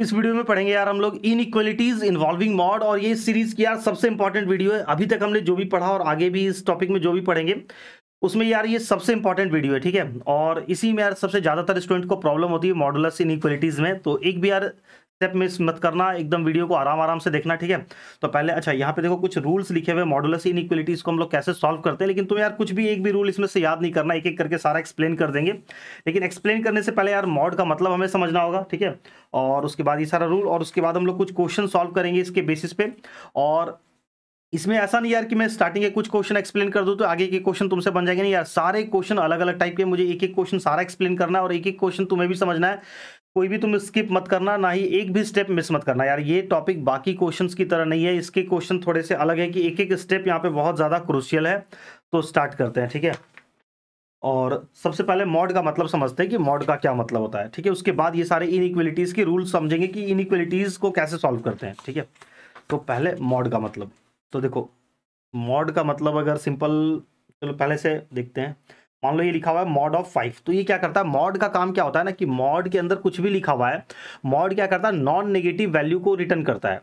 इस वीडियो में पढ़ेंगे यार हम लोग इन इक्वलिटीज इन्वॉल्विंग मॉड और ये सीरीज की यार सबसे इंपॉर्टेंट वीडियो है अभी तक हमने जो भी पढ़ा और आगे भी इस टॉपिक में जो भी पढ़ेंगे उसमें यार ये सबसे इंपॉर्टेंट वीडियो है ठीक है और इसी में यार सबसे ज़्यादातर स्टूडेंट को प्रॉब्लम होती है मॉडुलस इन इक्वलिटीज़ में तो एक भी यार स्टेप मिस मत करना एकदम वीडियो को आराम आराम से देखना ठीक है तो पहले अच्छा यहाँ पे देखो कुछ रूल्स लिखे हुए मॉडुलस इन इक्वलिटीज को हम लोग कैसे सॉल्व करते हैं लेकिन तुम यार कुछ भी एक भी रूल इसमें से याद नहीं करना एक एक करके सारा एक्सप्लेन कर देंगे लेकिन एक्सप्लेन करने से पहले यार मॉड का मतलब हमें समझना होगा ठीक है और उसके बाद ये सारा रूल और उसके बाद हम लोग कुछ क्वेश्चन सॉल्व करेंगे इसके बेसिस पे और इसमें ऐसा नहीं यार कि मैं स्टार्टिंग के कुछ क्वेश्चन एक्सप्लेन कर दूं तो आगे के क्वेश्चन तुमसे बन जाएंगे नहीं यार सारे क्वेश्चन अलग अलग टाइप के मुझे एक एक क्वेश्चन सारा एक्सप्लेन करना है और एक एक क्वेश्चन तुम्हें भी समझना है कोई भी तुम स्किप मत करना ना ही एक भी स्टेप मिस मत करना यार ये टॉपिक बाकी क्वेश्चंस की तरह नहीं है इसके क्वेश्चन थोड़े से अलग है कि एक एक स्टेप यहाँ पे बहुत ज़्यादा क्रूशियल है तो स्टार्ट करते हैं ठीक है और सबसे पहले मॉड का मतलब समझते हैं कि मॉड का क्या मतलब होता है ठीक है उसके बाद ये सारे इनइक्वलिटीज़ के रूल समझेंगे कि इनइक्वलिटीज़ को कैसे सॉल्व करते हैं ठीक है तो पहले मॉड का मतलब तो देखो मॉड का मतलब अगर सिंपल चलो पहले से देखते हैं मान लो ये लिखा हुआ है मॉड ऑफ फाइव तो ये क्या करता है मॉड का काम क्या होता है ना कि मॉड के अंदर कुछ भी लिखा हुआ है मॉड क्या करता है नॉन नेगेटिव वैल्यू को रिटर्न करता है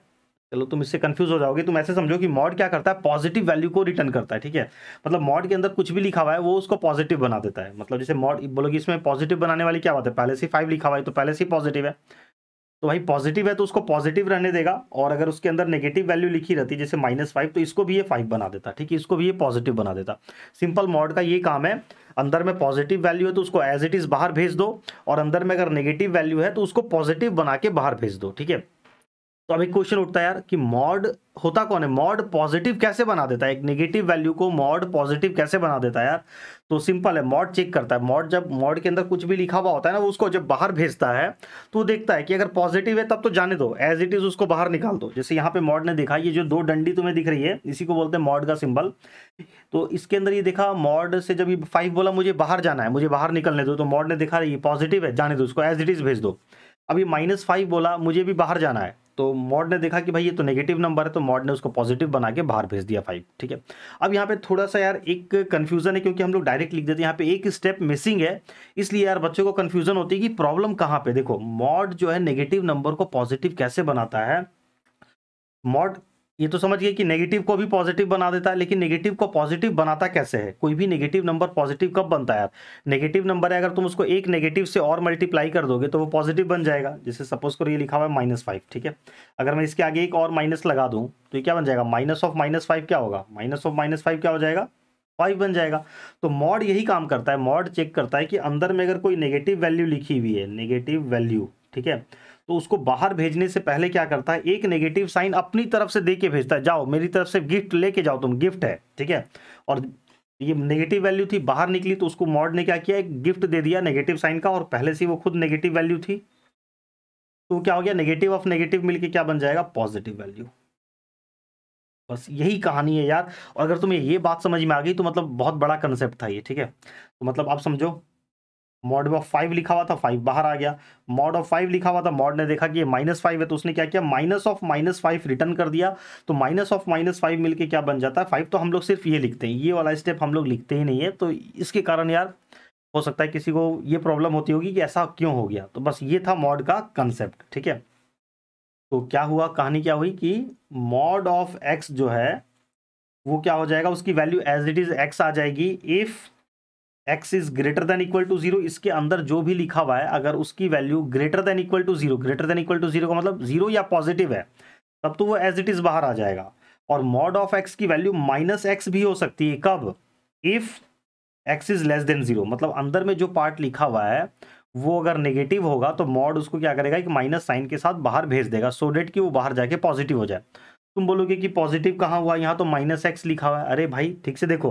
चलो तुम इससे कंफ्यूज हो जाओगे तुम ऐसे समझो कि मॉड क्या करता है पॉजिटिव वैल्यू को रिटर्न करता है ठीक है मतलब मॉड के अंदर कुछ भी लिखा हुआ है वो उसको पॉजिटिव बना देता है मतलब जैसे मॉड बोलोगे इसमें पॉजिटिव बनाने वाली क्या बात है पहले से फाइव लिखा हुआ है तो पहले से पॉजिटिव है तो भाई पॉजिटिव है तो उसको पॉजिटिव रहने देगा और अगर उसके अंदर नेगेटिव वैल्यू लिखी रहती जैसे माइनस फाइव तो इसको भी ये फाइव बना देता ठीक है इसको भी ये पॉजिटिव बना देता सिंपल मॉड का ये काम है अंदर में पॉजिटिव वैल्यू है तो उसको एज इट इज़ बाहर भेज दो और अंदर में अगर नेगेटिव वैल्यू है तो उसको पॉजिटिव बना के बाहर भेज दो ठीक है तो अब एक क्वेश्चन उठता है यार कि मॉड होता कौन है मॉड पॉजिटिव कैसे बना देता है एक नेगेटिव वैल्यू को मॉड पॉजिटिव कैसे बना देता है यार तो सिंपल है मॉड चेक करता है मॉड जब मॉड के अंदर कुछ भी लिखा हुआ होता है ना वो उसको जब बाहर भेजता है तो वो देखता है कि अगर पॉजिटिव है तब तो जाने दो एज इट इज उसको बाहर निकाल दो जैसे यहाँ पे मॉड ने देखा ये जो दो डंडी तुम्हें दिख रही है इसी को बोलते हैं मॉड का सिंबल तो इसके अंदर ये देखा मॉड से जब ये फाइव बोला मुझे बाहर जाना है मुझे बाहर निकलने दो तो मॉड ने देखा ये पॉजिटिव है जाने दो उसको एज इट इज भेज दो अभी माइनस फाइव बोला मुझे भी बाहर जाना है तो मॉड ने देखा कि भाई ये तो नेगेटिव नंबर है तो मॉड ने उसको पॉजिटिव बना के बाहर भेज दिया फाइव ठीक है अब यहाँ पे थोड़ा सा यार एक कन्फ्यूजन है क्योंकि हम लोग डायरेक्ट लिख देते हैं यहाँ पे एक स्टेप मिसिंग है इसलिए यार बच्चों को कन्फ्यूजन होती है कि प्रॉब्लम कहाँ पे देखो मॉड जो है नेगेटिव नंबर को पॉजिटिव कैसे बनाता है मॉड ये तो समझ गए कि नेगेटिव को भी पॉजिटिव बना देता है लेकिन नेगेटिव को पॉजिटिव बनाता कैसे है कोई भी नेगेटिव नंबर पॉजिटिव कब बनता है यार नेगेटिव नंबर है अगर तुम उसको एक नेगेटिव से और मल्टीप्लाई कर दोगे तो वो पॉजिटिव बन जाएगा जैसे सपोज करो ये लिखा हुआ है माइनस फाइव ठीक है अगर मैं इसके आगे एक और माइनस लगा दूँ तो ये क्या बन जाएगा माइनस ऑफ माइनस फाइव क्या होगा माइनस ऑफ माइनस फाइव क्या हो जाएगा फाइव बन जाएगा तो मॉड यही काम करता है मॉड चेक करता है कि अंदर में अगर कोई नेगेटिव वैल्यू लिखी हुई है नेगेटिव वैल्यू ठीक है तो उसको बाहर भेजने से पहले क्या करता है एक नेगेटिव साइन अपनी तरफ से दे के भेजता है जाओ मेरी तरफ से गिफ्ट लेके जाओ तुम गिफ्ट है ठीक है और ये नेगेटिव वैल्यू थी बाहर निकली तो उसको मॉड ने क्या किया एक गिफ्ट दे दिया नेगेटिव साइन का और पहले से वो खुद नेगेटिव वैल्यू थी तो क्या हो गया नेगेटिव ऑफ नेगेटिव मिलके क्या बन जाएगा पॉजिटिव वैल्यू बस यही कहानी है यार और अगर तुम्हें ये बात समझ में आ गई तो मतलब बहुत बड़ा कंसेप्ट था ये ठीक है तो मतलब आप समझो मॉड ऑफ फाइव लिखा हुआ था फाइव बाहर आ गया मॉड ऑफ फाइव लिखा हुआ था मॉड ने देखा कि ये माइनस फाइव है तो उसने क्या किया minus of minus five return कर दिया तो माइनस ऑफ माइनस फाइव मिलकर क्या बन जाता है फाइव तो हम लोग सिर्फ ये लिखते हैं ये वाला स्टेप हम लोग लिखते ही नहीं है तो इसके कारण यार हो सकता है किसी को ये प्रॉब्लम होती होगी कि ऐसा क्यों हो गया तो बस ये था मॉड का कंसेप्ट ठीक है तो क्या हुआ कहानी क्या हुई कि मॉड ऑफ एक्स जो है वो क्या हो जाएगा उसकी value as it is x आ जाएगी if x is greater than equal to zero इसके अंदर जो भी लिखा हुआ है अगर उसकी value greater than equal to zero greater than equal to zero का मतलब जीरो या पॉजिटिव है तब तो वो एज इट इज बाहर आ जाएगा और मॉड ऑफ एक्स की वैल्यू माइनस एक्स भी हो सकती है कब if x is less than zero मतलब अंदर में जो पार्ट लिखा हुआ है वो अगर नेगेटिव होगा तो मॉड उसको क्या करेगा एक माइनस साइन के साथ बाहर भेज देगा सो so डेट कि वो बाहर जाके पॉजिटिव हो जाए तुम बोलोगे कि पॉजिटिव कहाँ हुआ यहाँ तो माइनस एक्स लिखा हुआ है अरे भाई ठीक से देखो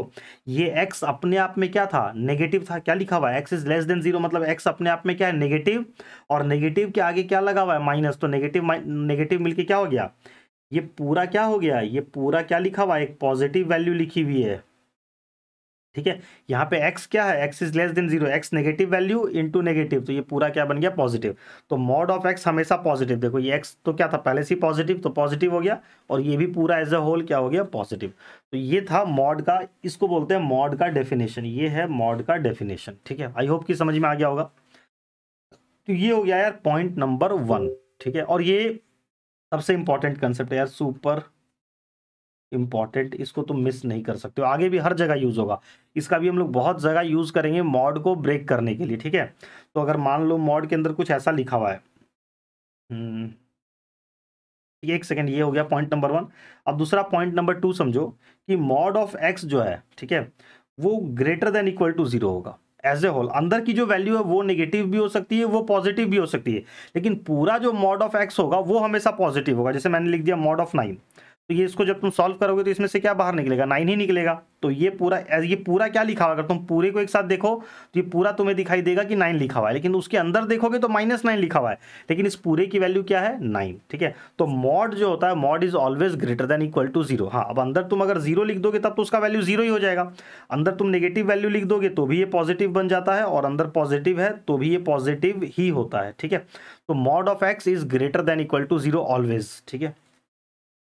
ये एक्स अपने आप में क्या था नेगेटिव था क्या लिखा हुआ है x is less than zero मतलब एक्स अपने आप में क्या है नेगेटिव और नेगेटिव के आगे क्या लगा हुआ है माइनस तो नेगेटिव नेगेटिव मिलके क्या हो गया ये पूरा क्या हो गया ये पूरा क्या लिखा हुआ है एक पॉजिटिव वैल्यू लिखी हुई है ठीक है यहाँ पे x क्या है x is less than zero x negative value into negative तो ये पूरा क्या बन गया पॉजिटिव तो मॉड ऑफ x हमेशा पॉजिटिव देखो ये x तो क्या था पहले से पॉजिटिव तो पॉजिटिव हो गया और ये भी पूरा एज अ होल क्या हो गया पॉजिटिव तो ये था मॉड का इसको बोलते हैं मॉड का डेफिनेशन ये है मॉड का डेफिनेशन ठीक है आई होप कि समझ में आ गया होगा तो ये हो गया यार पॉइंट नंबर वन ठीक है और ये सबसे इंपॉर्टेंट कंसेप्ट है यार सुपर इंपॉर्टेंट इसको तुम मिस नहीं कर सकते हो आगे भी हर जगह यूज़ होगा इसका भी हम लोग बहुत जगह यूज़ करेंगे मॉड को ब्रेक करने के लिए ठीक है तो अगर मान लो मॉड के अंदर कुछ ऐसा लिखा हुआ है हम्म, ये एक सेकेंड ये हो गया पॉइंट नंबर वन अब दूसरा पॉइंट नंबर टू समझो कि मॉड ऑफ एक्स जो है ठीक है वो greater than equal to zero होगा एज ए होल अंदर की जो वैल्यू है वो नेगेटिव भी हो सकती है वो पॉजिटिव भी हो सकती है लेकिन पूरा जो मॉड ऑफ एक्स होगा वो हमेशा पॉजिटिव होगा जैसे मैंने लिख दिया मॉड ऑफ नाइन तो ये इसको जब तुम सॉल्व करोगे तो इसमें से क्या बाहर निकलेगा नाइन ही निकलेगा तो ये पूरा ये पूरा क्या लिखा हुआ अगर तुम पूरे को एक साथ देखो तो ये पूरा तुम्हें दिखाई देगा कि नाइन लिखा हुआ है लेकिन उसके अंदर देखोगे तो माइनस नाइन लिखा हुआ है लेकिन इस पूरे की वैल्यू क्या है नाइन ठीक है तो मॉड जो होता है mod is always greater than equal to zero हाँ अब अंदर तुम अगर जीरो लिख दोगे तब तो उसका वैल्यू जीरो ही हो जाएगा अंदर तुम निगेटिव वैल्यू लिख दोगे तो भी ये पॉजिटिव बन जाता है और अंदर पॉजिटिव है तो भी ये पॉजिटिव ही होता है ठीक है तो mod of x is greater than equal to zero always ठीक है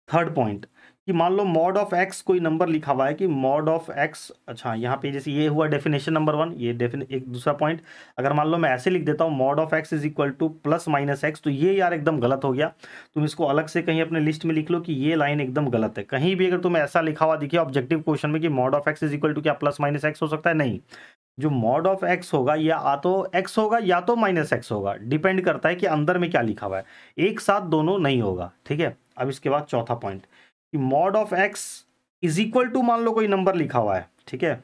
Third point, कि मान लो मॉड ऑफ एक्स कोई नंबर लिखा हुआ है कि मॉड ऑफ एक्स अच्छा यहाँ पे जैसे ये हुआ डेफिनेशन नंबर वन ये एक दूसरा पॉइंट अगर मान लो मैं ऐसे लिख देता हूँ mod of x is equal to plus minus x तो ये यार एकदम गलत हो गया तुम इसको अलग से कहीं अपने लिस्ट में लिख लो कि ये लाइन एकदम गलत है कहीं भी अगर तुम्हें ऐसा लिखा हुआ दिखे ऑब्जेक्टिव क्वेश्चन में कि mod of x is equal to क्या प्लस माइनस एक्स हो सकता है नहीं जो मॉड ऑफ एक्स होगा या आ तो एक्स होगा या तो माइनस एक्स होगा डिपेंड करता है कि अंदर में क्या लिखा हुआ है एक साथ दोनों नहीं होगा ठीक है अब इसके बाद चौथा पॉइंट कि mod of x is equal to मान लो कोई नंबर लिखा हुआ है ठीक है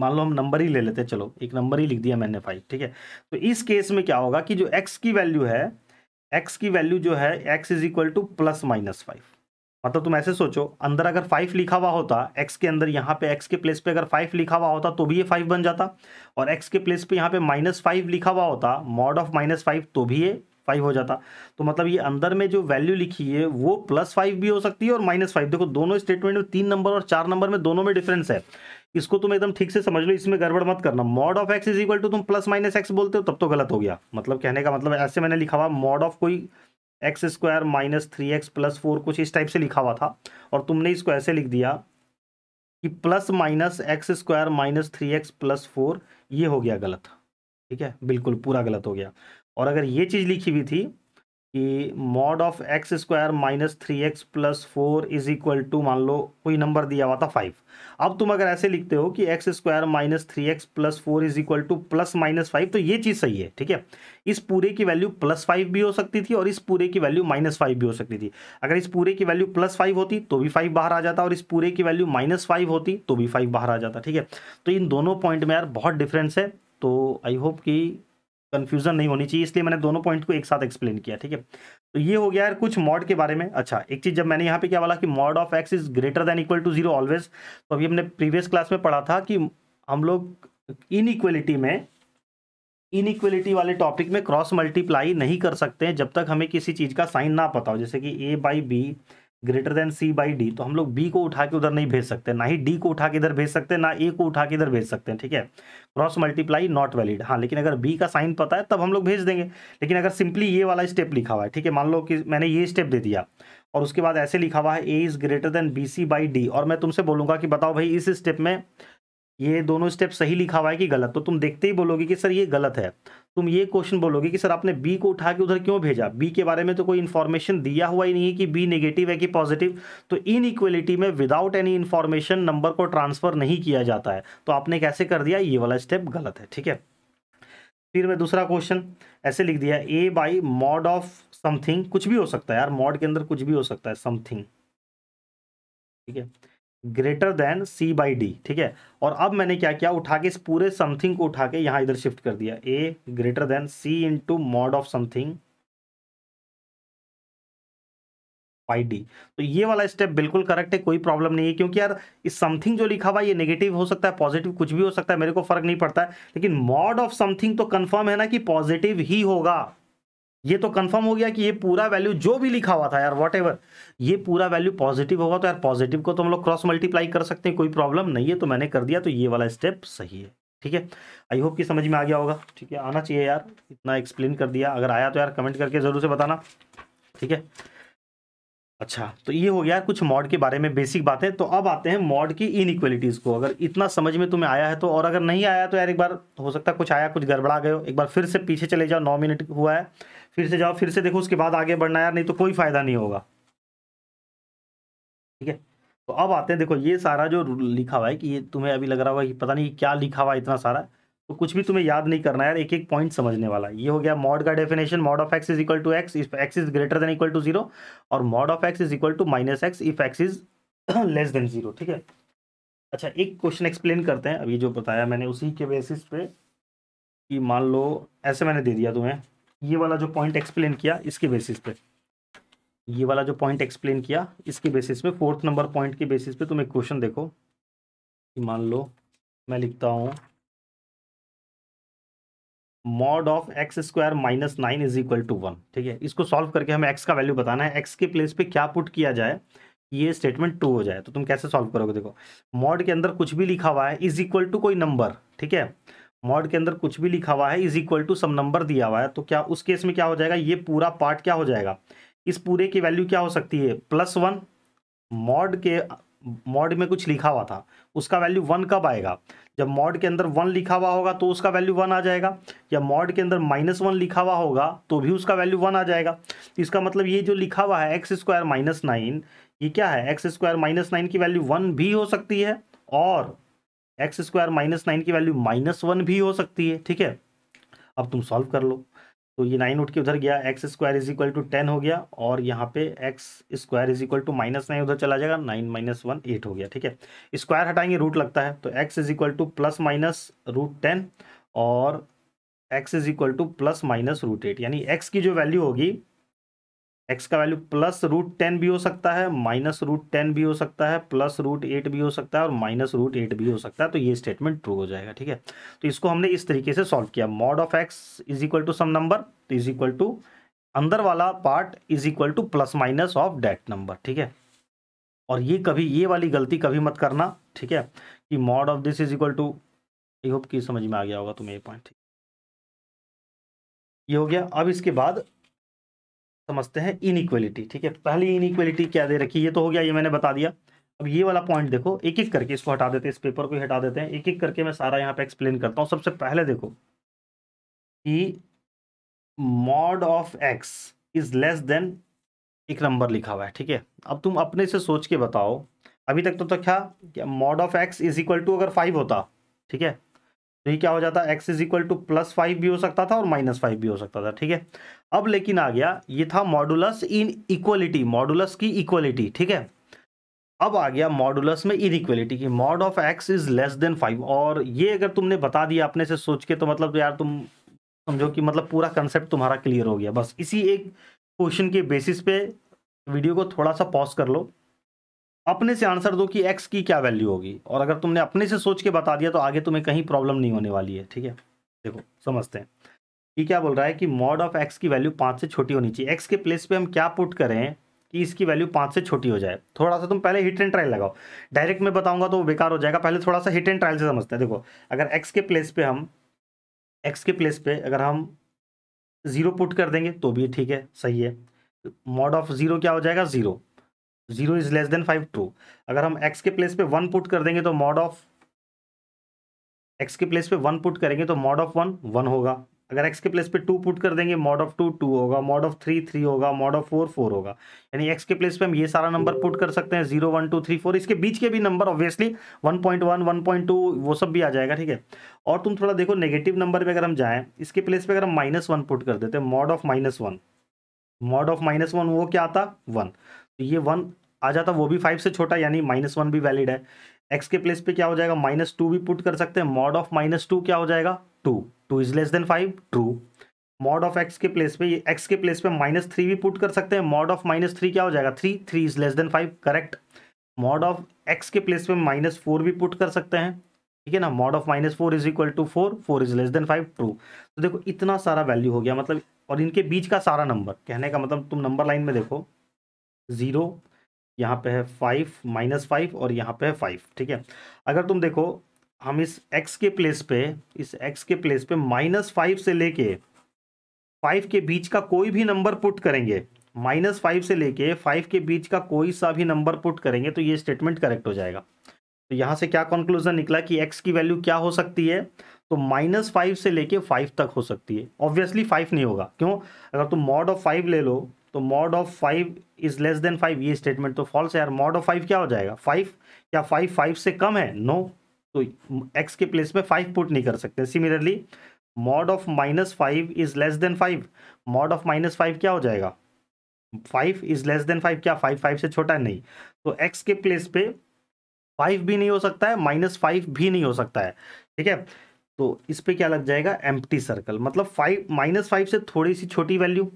मान लो हम नंबर ही ले लेते हैं चलो एक नंबर ही लिख दिया मैंने फाइव ठीक है तो इस केस में क्या होगा कि जो एक्स की वैल्यू है एक्स की वैल्यू जो है x is equal to plus minus five मतलब तुम ऐसे सोचो अंदर अगर फाइव लिखा हुआ होता एक्स के अंदर यहाँ पे एक्स के प्लेस पे अगर फाइव लिखा हुआ होता तो भी ये फाइव बन जाता और एक्स के प्लेस पे यहाँ पे माइनस फाइव लिखा हुआ होता मॉड ऑफ माइनस फाइव तो भी ये फाइव हो जाता तो मतलब ये अंदर में जो वैल्यू लिखी है वो प्लस फाइव भी हो सकती है और माइनस फाइव देखो दोनों स्टेटमेंट में तीन नंबर और चार नंबर में दोनों में डिफरेंस है इसको तुम एकदम ठीक से समझ लो इसमें गड़बड़ मत करना mod of x is equal to तुम प्लस माइनस एक्स बोलते हो तब तो गलत हो गया मतलब कहने का मतलब ऐसे मैंने लिखा हुआ मॉड ऑफ कोई x square minus three x plus four कुछ इस टाइप से लिखा हुआ था और तुमने इसको ऐसे लिख दिया कि plus minus x square minus three x plus four ये हो गया गलत ठीक है बिल्कुल पूरा गलत हो गया और अगर ये चीज़ लिखी हुई थी कि mod of x square minus three x plus four is equal to मान लो कोई नंबर दिया हुआ था फाइव अब तुम अगर ऐसे लिखते हो कि x square minus three x plus four is equal to plus minus five तो ये चीज़ सही है ठीक है इस पूरे की वैल्यू प्लस फाइव भी हो सकती थी और इस पूरे की वैल्यू माइनस फाइव भी हो सकती थी अगर इस पूरे की वैल्यू प्लस फाइव होती तो भी फाइव बाहर आ जाता और इस पूरे की वैल्यू माइनस फाइव होती तो भी फाइव बाहर आ जाता ठीक है तो इन दोनों पॉइंट में यार बहुत डिफरेंस है तो आई होप कि कन्फ्यूजन नहीं होनी चाहिए इसलिए मैंने दोनों पॉइंट को एक साथ एक्सप्लेन किया ठीक है तो ये हो गया यार कुछ मॉड के बारे में अच्छा एक चीज़ जब मैंने यहाँ पे क्या बोला कि mod of x is greater than equal to zero always तो अभी हमने प्रीवियस क्लास में पढ़ा था कि हम लोग इनइक्वलिटी में इनइक्वलिटी वाले टॉपिक में क्रॉस मल्टीप्लाई नहीं कर सकते हैं जब तक हमें किसी चीज़ का साइन ना पता हो जैसे कि A by B greater than C by D तो हम लोग बी को उठा के उधर नहीं भेज सकते ना ही डी को उठा के इधर भेज सकते ना ए को उठा के इधर भेज सकते हैं ठीक है क्रॉस मल्टीप्लाई नॉट वैलिड हाँ लेकिन अगर बी का साइन पता है तब हम लोग भेज देंगे लेकिन अगर सिंपली ये वाला स्टेप लिखा हुआ है ठीक है मान लो कि मैंने ये स्टेप दे दिया और उसके बाद ऐसे लिखा हुआ है A is greater than B C by D और मैं तुमसे बोलूंगा कि बताओ भाई इस स्टेप में ये दोनों स्टेप सही लिखा हुआ है कि गलत तो तुम देखते ही बोलोगे कि सर ये गलत है तुम ये क्वेश्चन बोलोगे कि सर आपने बी को उठा के उधर क्यों भेजा बी के बारे में तो कोई इन्फॉर्मेशन दिया हुआ ही नहीं है कि बी नेगेटिव है कि पॉजिटिव तो इन में विदाउट एनी इन्फॉर्मेशन नंबर को ट्रांसफर नहीं किया जाता है तो आपने कैसे कर दिया ये वाला स्टेप गलत है ठीक है फिर मैं दूसरा क्वेश्चन ऐसे लिख दिया A by mod of something कुछ भी हो सकता है यार मॉड के अंदर कुछ भी हो सकता है समथिंग ठीक है greater than C by D ठीक है और अब मैंने क्या किया उठा के इस पूरे समथिंग को उठा के यहां इधर शिफ्ट कर दिया A greater than C into mod of something by D तो ये वाला स्टेप बिल्कुल करेक्ट है कोई प्रॉब्लम नहीं है क्योंकि यार इस समथिंग जो लिखा हुआ ये नेगेटिव हो सकता है पॉजिटिव कुछ भी हो सकता है मेरे को फर्क नहीं पड़ता है लेकिन मॉड ऑफ समथिंग तो कन्फर्म है ना कि पॉजिटिव ही होगा ये तो कंफर्म हो गया कि ये पूरा वैल्यू जो भी लिखा हुआ था यार वॉट ये पूरा वैल्यू पॉजिटिव होगा तो यार पॉजिटिव को तो हम लोग क्रॉस मल्टीप्लाई कर सकते हैं कोई प्रॉब्लम नहीं है तो मैंने कर दिया तो ये वाला स्टेप सही है ठीक है आई होप कि समझ में आ गया होगा ठीक है आना चाहिए यार इतना एक्सप्लेन कर दिया अगर आया तो यार कमेंट करके ज़रूर से बताना ठीक है अच्छा तो ये हो गया कुछ मॉड के बारे में बेसिक बातें तो अब आते हैं मॉड की इनइक्वलिटीज़ को अगर इतना समझ में तुम्हें आया है तो और अगर नहीं आया तो यार एक बार हो सकता है कुछ आया कुछ गड़बड़ा गए हो एक बार फिर से पीछे चले जाओ नौ मिनट हुआ है फिर से जाओ फिर से देखो उसके बाद आगे बढ़ना यार नहीं तो कोई फ़ायदा नहीं होगा ठीक है तो अब आते हैं देखो ये सारा जो लिखा हुआ है कि ये तुम्हें अभी लग रहा हुआ कि पता नहीं क्या लिखा हुआ है इतना सारा तो कुछ भी तुम्हें याद नहीं करना यार एक एक पॉइंट समझने वाला ये हो गया मॉड का definition mod of x is equal to x if x is greater than equal to zero और mod of x is equal to minus x if x is less than zero ठीक है अच्छा एक question explain करते हैं अभी जो बताया मैंने उसी के बेसिस पे कि मान लो ऐसे मैंने दे दिया तुम्हें ये वाला जो पॉइंट एक्सप्लेन किया इसके बेसिस पे ये वाला जो पॉइंट एक्सप्लेन किया इसके बेसिस पे फोर्थ नंबर पॉइंट के बेसिस पे तुम एक क्वेश्चन देखो कि मान लो मैं लिखता हूँ mod of x square minus nine is equal to one ठीक है इसको सॉल्व करके हमें एक्स का वैल्यू बताना है एक्स के प्लेस पे क्या पुट किया जाए ये स्टेटमेंट टू हो जाए तो तुम कैसे सॉल्व करोगे देखो मॉड के अंदर कुछ भी लिखा हुआ है इज इक्वल टू कोई नंबर ठीक है मॉड के अंदर कुछ भी लिखा हुआ है is equal to some number दिया हुआ है तो क्या उस केस में क्या हो जाएगा ये पूरा पार्ट क्या हो जाएगा इस पूरे की वैल्यू क्या हो सकती है प्लस वन मॉड के मॉड में कुछ लिखा हुआ था उसका वैल्यू वन कब आएगा जब मॉड के अंदर वन लिखा हुआ होगा तो उसका वैल्यू वन आ जाएगा या मॉड के अंदर माइनस वन लिखा हुआ होगा तो भी उसका वैल्यू वन आ जाएगा तो इसका मतलब ये जो लिखा हुआ है एक्स स्क्वायर माइनस नाइन ये क्या है एक्स स्क्वायर माइनस नाइन की वैल्यू वन भी हो सकती है और एक्स स्क्वायर माइनस नाइन की वैल्यू माइनस वन भी हो सकती है ठीक है अब तुम सॉल्व कर लो तो ये नाइन उठ के उधर गया x square is equal to ten हो गया और यहाँ पे x square is equal to minus nine उधर चला जाएगा नाइन माइनस वन एट हो गया ठीक है स्क्वायर हटाएंगे रूट लगता है तो x is equal to plus minus root ten और x is equal to plus minus root eight यानी एक्स की जो वैल्यू होगी एक्स का वैल्यू प्लस रूट टेन भी हो सकता है माइनस रूट टेन भी हो सकता है प्लस रूट एट भी हो सकता है और माइनस रूट एट भी हो सकता है तो ये स्टेटमेंट ट्रू हो जाएगा ठीक है तो इसको हमने इस तरीके से सॉल्व किया mod of x is equal to some number तो इज इक्वल टू अंदर वाला part is equal to plus minus of that number ठीक है और ये कभी ये वाली गलती कभी मत करना ठीक है कि mod of this is equal to I hope कि समझ में आ गया होगा तुम्हें ये पॉइंट ये हो गया अब इसके बाद समझते हैं इनइक्वलिटी ठीक है पहली इनइक्वलिटी क्या दे रखी ये तो हो गया ये मैंने बता दिया अब ये वाला पॉइंट देखो एक एक करके इसको हटा देते हैं इस पेपर को हटा देते हैं एक एक करके मैं सारा यहाँ पे एक्सप्लेन करता हूँ सबसे पहले देखो कि mod of x is less than एक नंबर लिखा हुआ है ठीक है अब तुम अपने से सोच के बताओ अभी तक तो, तो क्या mod of x is equal to अगर फाइव होता ठीक है तो ये क्या हो जाता x is equal to plus five भी हो सकता था और माइनस फाइव भी हो सकता था ठीक है अब लेकिन आ गया ये था मॉडुलस इन इक्वलिटी मॉडुलस की इक्वलिटी ठीक है अब आ गया मॉडुलस में इन इक्वलिटी की mod of x is less than five और ये अगर तुमने बता दिया अपने से सोच के तो मतलब यार तुम समझो कि मतलब पूरा कंसेप्ट तुम्हारा क्लियर हो गया बस इसी एक क्वेश्चन के बेसिस पे वीडियो को थोड़ा सा पॉज कर लो अपने से आंसर दो कि एक्स की क्या वैल्यू होगी और अगर तुमने अपने से सोच के बता दिया तो आगे तुम्हें कहीं प्रॉब्लम नहीं होने वाली है ठीक है देखो समझते हैं ये क्या बोल रहा है कि मॉड ऑफ एक्स की वैल्यू पाँच से छोटी होनी चाहिए एक्स के प्लेस पे हम क्या पुट करें कि इसकी वैल्यू पाँच से छोटी हो जाए थोड़ा सा तुम पहले हिट एंड ट्रायल लगाओ डायरेक्ट मैं बताऊँगा तो वो बेकार हो जाएगा पहले थोड़ा सा हिट एंड ट्रायल से समझते हैं देखो अगर एक्स के प्लेस पर हम एक्स के प्लेस पर अगर हम ज़ीरो पुट कर देंगे तो भी ठीक है सही है मॉड ऑफ ज़ीरो क्या हो जाएगा zero zero is less than five true अगर हम एक्स के प्लेस पे वन पुट कर देंगे तो मॉड ऑफ एक्स के प्लेस पे वन पुट करेंगे तो मॉड ऑफ वन वन होगा अगर एक्स के प्लेस पे टू पुट कर देंगे मॉड ऑफ टू टू होगा मॉड ऑफ थ्री थ्री होगा मॉड ऑफ फोर फोर होगा यानी एक्स के प्लेस पे हम ये सारा नंबर पुट कर सकते हैं zero one two three four इसके बीच के भी number obviously one point one one point two वो सब भी आ जाएगा ठीक है और तुम थोड़ा देखो नेगेटिव नंबर पर अगर हम जाएँ इसके प्लेस पर अगर हम माइनस पुट कर देते हैं mod of minus one mod of minus वो क्या आता वन तो ये वन आ जाता वो भी फाइव से छोटा यानी माइनस वन भी वैलिड है एक्स के प्लेस पे क्या हो जाएगा माइनस टू भी पुट कर सकते हैं मॉड ऑफ माइनस टू क्या हो जाएगा two two is less than five true mod of x के प्लेस पे ये एक्स के प्लेस पे माइनस थ्री भी पुट कर सकते हैं मॉड ऑफ माइनस थ्री क्या हो जाएगा three three is less than five correct mod of x के प्लेस पे माइनस फोर भी पुट कर सकते हैं ठीक है ना mod of minus four is equal to four four is less than five true तो देखो इतना सारा वैल्यू हो गया मतलब और इनके बीच का सारा नंबर कहने का मतलब तुम नंबर लाइन में देखो ज़ीरो यहाँ पे है फाइव माइनस फाइव और यहाँ पे है फाइव ठीक है अगर तुम देखो हम इस एक्स के प्लेस पे इस एक्स के प्लेस पे माइनस फाइव से लेके फाइव के बीच का कोई भी नंबर पुट करेंगे माइनस फाइव से लेके फाइव के बीच का कोई सा भी नंबर पुट करेंगे तो ये स्टेटमेंट करेक्ट हो जाएगा तो यहाँ से क्या कंक्लूजन निकला कि एक्स की वैल्यू क्या हो सकती है तो माइनस फाइव से लेके फाइव तक हो सकती है ऑब्वियसली फाइव नहीं होगा क्यों अगर तुम मॉड ऑफ फाइव ले लो तो mod of five is less than five ये स्टेटमेंट तो फॉल्स है यार मॉड ऑफ फाइव क्या हो जाएगा फाइव क्या फाइव फाइव से कम है नो no. तो एक्स के प्लेस में फाइव पुट नहीं कर सकते similarly mod of minus five is less than five mod of minus five क्या हो जाएगा five is less than five क्या फाइव फाइव से छोटा है नहीं तो एक्स के प्लेस पे फाइव भी नहीं हो सकता है माइनस फाइव भी नहीं हो सकता है ठीक है तो इस पर क्या लग जाएगा एम्प्टी सर्कल मतलब फाइव माइनस फाइव से थोड़ी सी छोटी वैल्यू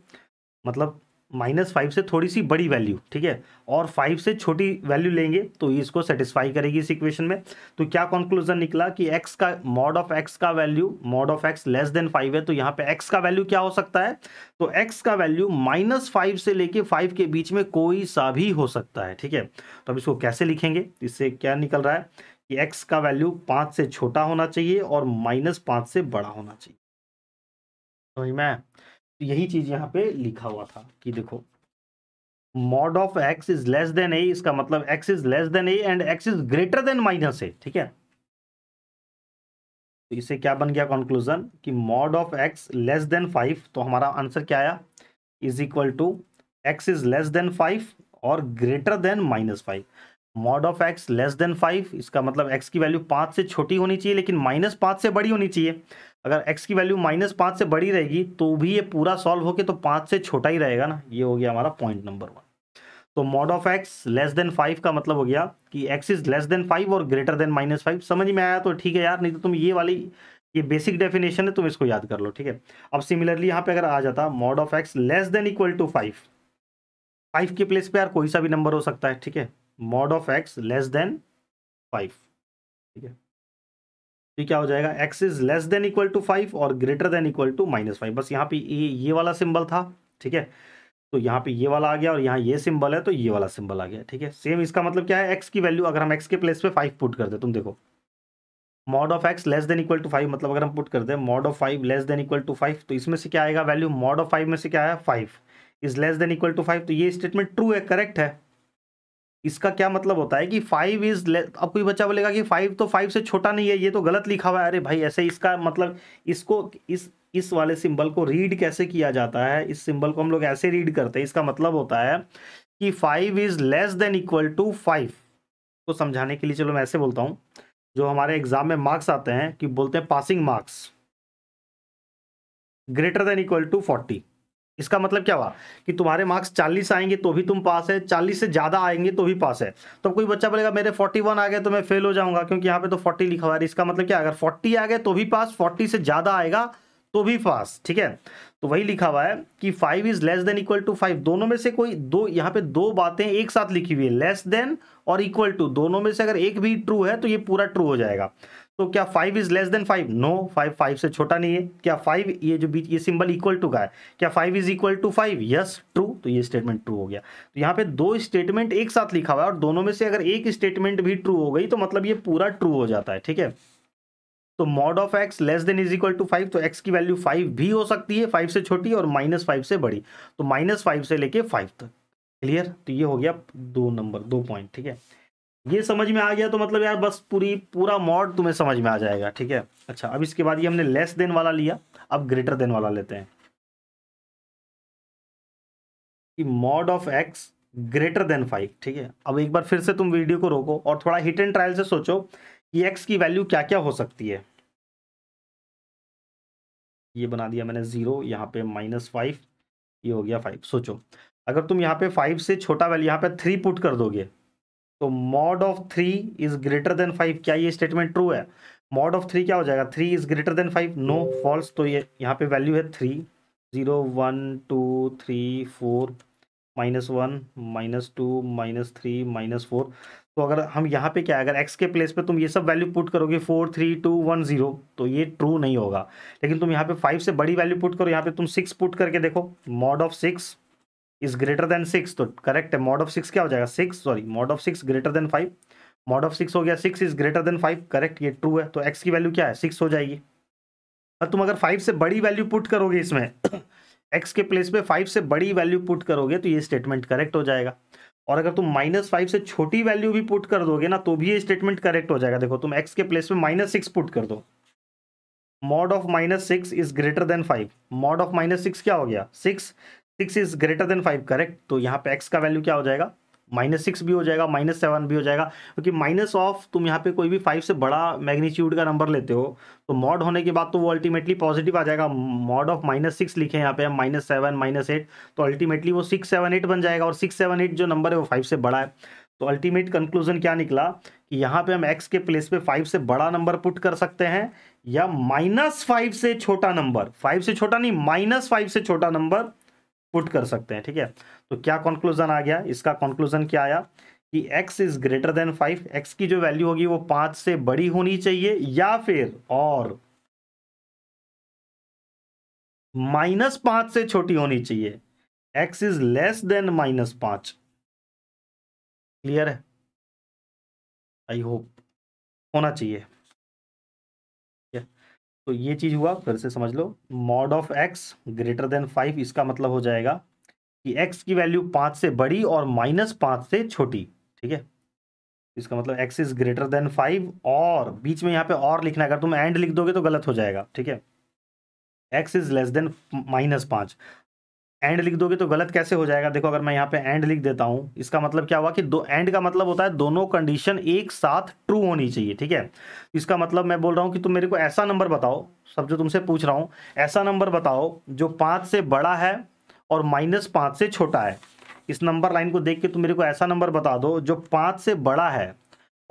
मतलब माइनस फाइव से थोड़ी सी बड़ी वैल्यू ठीक है और फाइव से छोटी वैल्यू लेंगे तो ये इसको सेटिस्फाई करेगी इस इक्वेशन में तो क्या कंक्लूजन निकला कि एक्स का मॉड ऑफ एक्स का value mod of x less than five है तो यहाँ पे एक्स का वैल्यू क्या हो सकता है तो एक्स का वैल्यू माइनस फाइव से लेके फाइव के बीच में कोई सा भी हो सकता है ठीक है तो अब इसको कैसे लिखेंगे इससे क्या निकल रहा है कि एक्स का वैल्यू पाँच से छोटा होना चाहिए और माइनस पाँच से बड़ा होना चाहिए समझ में तो यही चीज यहाँ पे लिखा हुआ था कि देखो mod of x is less than a इसका मतलब x is less than a and x is greater than minus a ठीक है तो इसे क्या बन गया कंक्लूजन कि mod of x less than five तो हमारा आंसर क्या आया is equal to x is less than five और greater than minus five mod of x less than five इसका मतलब एक्स की वैल्यू पाँच से छोटी होनी चाहिए लेकिन माइनस पाँच से बड़ी होनी चाहिए अगर एक्स की वैल्यू माइनस पाँच से बड़ी रहेगी तो भी ये पूरा सॉल्व होके तो पाँच से छोटा ही रहेगा ना ये हो गया हमारा पॉइंट नंबर वन तो mod of x less than five का मतलब हो गया कि x is less than five और ग्रेटर देन माइनस फाइव समझ में आया तो ठीक है यार नहीं तो तुम ये वाली ये बेसिक डेफिनेशन है तुम इसको याद कर लो ठीक है अब सिमिलरली यहाँ पे अगर आ जाता mod of x less than equal to five five के प्लेस पर यार कोई सा भी नंबर हो सकता है ठीक है mod of x less than five ठीक है ये क्या हो जाएगा x is less than equal to five और greater than equal to minus five बस यहाँ पे ये ये वाला सिंबल था ठीक है तो यहाँ पे ये वाला आ गया और यहाँ ये सिंबल है तो ये वाला सिंबल आ गया ठीक है सेम इसका मतलब क्या है एक्स की वैल्यू अगर हम एक्स के प्लेस पे फाइव पुट कर दे तुम देखो mod of x less than equal to five मतलब अगर हम पुट कर दे mod of five less than equal to five तो इसमें से क्या आएगा वैल्यू मॉड ऑफ फाइव में से क्या आया five is less than equal to five तो ये स्टेटमेंट ट्रू है करेक्ट है इसका क्या मतलब होता है कि फाइव इज अब कोई बच्चा बोलेगा कि फाइव तो फाइव से छोटा नहीं है ये तो गलत लिखा हुआ है अरे भाई ऐसे इसका मतलब इसको इस इस वाले सिंबल को रीड कैसे किया जाता है इस सिंबल को हम लोग ऐसे रीड करते हैं इसका मतलब होता है कि five is less than equal to five को समझाने के लिए चलो मैं ऐसे बोलता हूँ जो हमारे एग्जाम में मार्क्स आते हैं कि बोलते हैं passing marks greater than equal to forty इसका मतलब क्या हुआ कि तुम्हारे मार्क्स चालीस आएंगे तो भी तुम पास है चालीस से ज़्यादा आएंगे तो भी पास है तो कोई बच्चा बोलेगा मेरे वन आ गए तो मैं फेल हो जाऊंगा क्योंकि यहाँ पे तो फोर्टी लिखा हुआ है इसका मतलब क्या अगर फोर्टी आ गए तो भी पास फोर्टी से ज़्यादा आएगा तो भी पास ठीक है तो वही लिखा हुआ है कि five is less than equal to five दोनों में से कोई दो यहाँ पे दो बातें एक साथ लिखी हुई है लेस देन और इक्वल टू दोनों में से अगर एक भी ट्रू है तो ये पूरा ट्रू हो जाएगा तो क्या five is less than five no five five से छोटा नहीं है क्या फाइव ये जो बीच ये सिंबल इक्वल टू का है क्या five is equal to five yes true तो ये स्टेटमेंट ट्रू हो गया तो यहाँ पे दो स्टेटमेंट एक साथ लिखा हुआ है और दोनों में से अगर एक स्टेटमेंट भी ट्रू हो गई तो मतलब ये पूरा ट्रू हो जाता है ठीक है तो mod of x less than is equal to five तो एक्स की वैल्यू फाइव भी हो सकती है फाइव से छोटी और माइनस फाइव से बड़ी तो माइनस फाइव से लेके फाइव तक क्लियर तो ये हो गया दो नंबर दो पॉइंट ठीक है ये समझ में आ गया तो मतलब यार बस पूरी पूरा मॉड तुम्हें समझ में आ जाएगा ठीक है अच्छा अब इसके बाद ये हमने लेस देन वाला लिया अब ग्रेटर देन वाला लेते हैं कि mod of x greater than five ठीक है अब एक बार फिर से तुम वीडियो को रोको और थोड़ा हिट एंड ट्रायल से सोचो कि एक्स की वैल्यू क्या क्या हो सकती है ये बना दिया मैंने जीरो यहाँ पे माइनस फाइव ये हो गया फाइव सोचो अगर तुम यहाँ पे फाइव से छोटा वैल्यू यहाँ पे थ्री पुट कर दोगे तो mod of three is greater than five क्या ये स्टेटमेंट ट्रू है मॉड ऑफ थ्री क्या हो जाएगा three is greater than five no false तो ये यहाँ पे वैल्यू है three zero one two three four minus one minus two minus three minus four तो अगर हम यहाँ पे क्या है अगर एक्स के प्लेस पे तुम ये सब वैल्यू पुट करोगे four three two one zero तो ये ट्रू नहीं होगा लेकिन तुम यहाँ पे फाइव से बड़ी वैल्यू पुट करो यहाँ पे तुम सिक्स पुट करके देखो mod of six is greater than six तो करेक्ट है मॉड ऑफ सिक्स क्या हो जाएगा six sorry mod of six greater than five mod of six हो गया six is greater than five correct ये ट्रू है तो एक्स की वैल्यू क्या है सिक्स हो जाएगी और तुम अगर फाइव से बड़ी वैल्यू पुट करोगे इसमें एक्स के प्लेस पे फाइव से बड़ी वैल्यू पुट करोगे तो ये स्टेटमेंट करेक्ट हो जाएगा और अगर तुम माइनस फाइव से छोटी वैल्यू भी पुट कर दोगे ना तो भी ये स्टेटमेंट करेक्ट हो जाएगा देखो तुम एक्स के प्लेस पे माइनस सिक्स पुट कर दो mod of minus six is greater than five mod of minus six क्या हो गया six six is greater than five correct तो यहाँ पे एक्स का वैल्यू क्या हो जाएगा माइनस सिक्स भी हो जाएगा माइनस सेवन भी हो जाएगा क्योंकि माइनस ऑफ तुम यहाँ पे कोई भी फाइव से बड़ा मैग्नीट्यूड का नंबर लेते हो तो मॉड होने के बाद तो वो अल्टीमेटली पॉजिटिव आ जाएगा मॉड ऑफ माइनस सिक्स लिखे यहाँ पे हम माइनस सेवन माइनस एट तो अल्टीमेटली वो सिक्स सेवन एट बन जाएगा और सिक्स सेवन एट जो नंबर है वो फाइव से बड़ा है तो अल्टीमेट कंक्लूजन क्या निकला कि यहाँ पे हम एक्स के प्लेस पे फाइव से बड़ा नंबर पुट कर सकते हैं या माइनस फाइव से छोटा नंबर फाइव से छोटा नहीं माइनस फाइव से छोटा नंबर पुट कर सकते हैं ठीक है तो क्या कंक्लूजन आ गया इसका कंक्लूजन क्या आया कि x is greater than five x की जो वैल्यू होगी वो पांच से बड़ी होनी चाहिए या फिर और माइनस पांच से छोटी होनी चाहिए x is less than minus पांच क्लियर है आई होप होना चाहिए तो ये चीज़ हुआ फिर से समझ लो mod of x greater than five इसका मतलब हो जाएगा कि एक्स की वैल्यू पांच से बड़ी और माइनस पांच से छोटी ठीक है इसका मतलब x is greater than five और बीच में यहाँ पे और लिखना है अगर तुम एंड लिख दोगे तो गलत हो जाएगा ठीक है x is less than minus पांच एंड लिख दोगे तो गलत कैसे हो जाएगा देखो अगर मैं यहाँ पे एंड लिख देता हूँ इसका मतलब क्या हुआ कि दो एंड का मतलब होता है दोनों कंडीशन एक साथ ट्रू होनी चाहिए ठीक है इसका मतलब मैं बोल रहा हूँ कि तुम मेरे को ऐसा नंबर बताओ सब जो तुमसे पूछ रहा हूँ ऐसा नंबर बताओ जो पाँच से बड़ा है और माइनस पाँच से छोटा है इस नंबर लाइन को देख के तुम मेरे को ऐसा नंबर बता दो जो पाँच से बड़ा है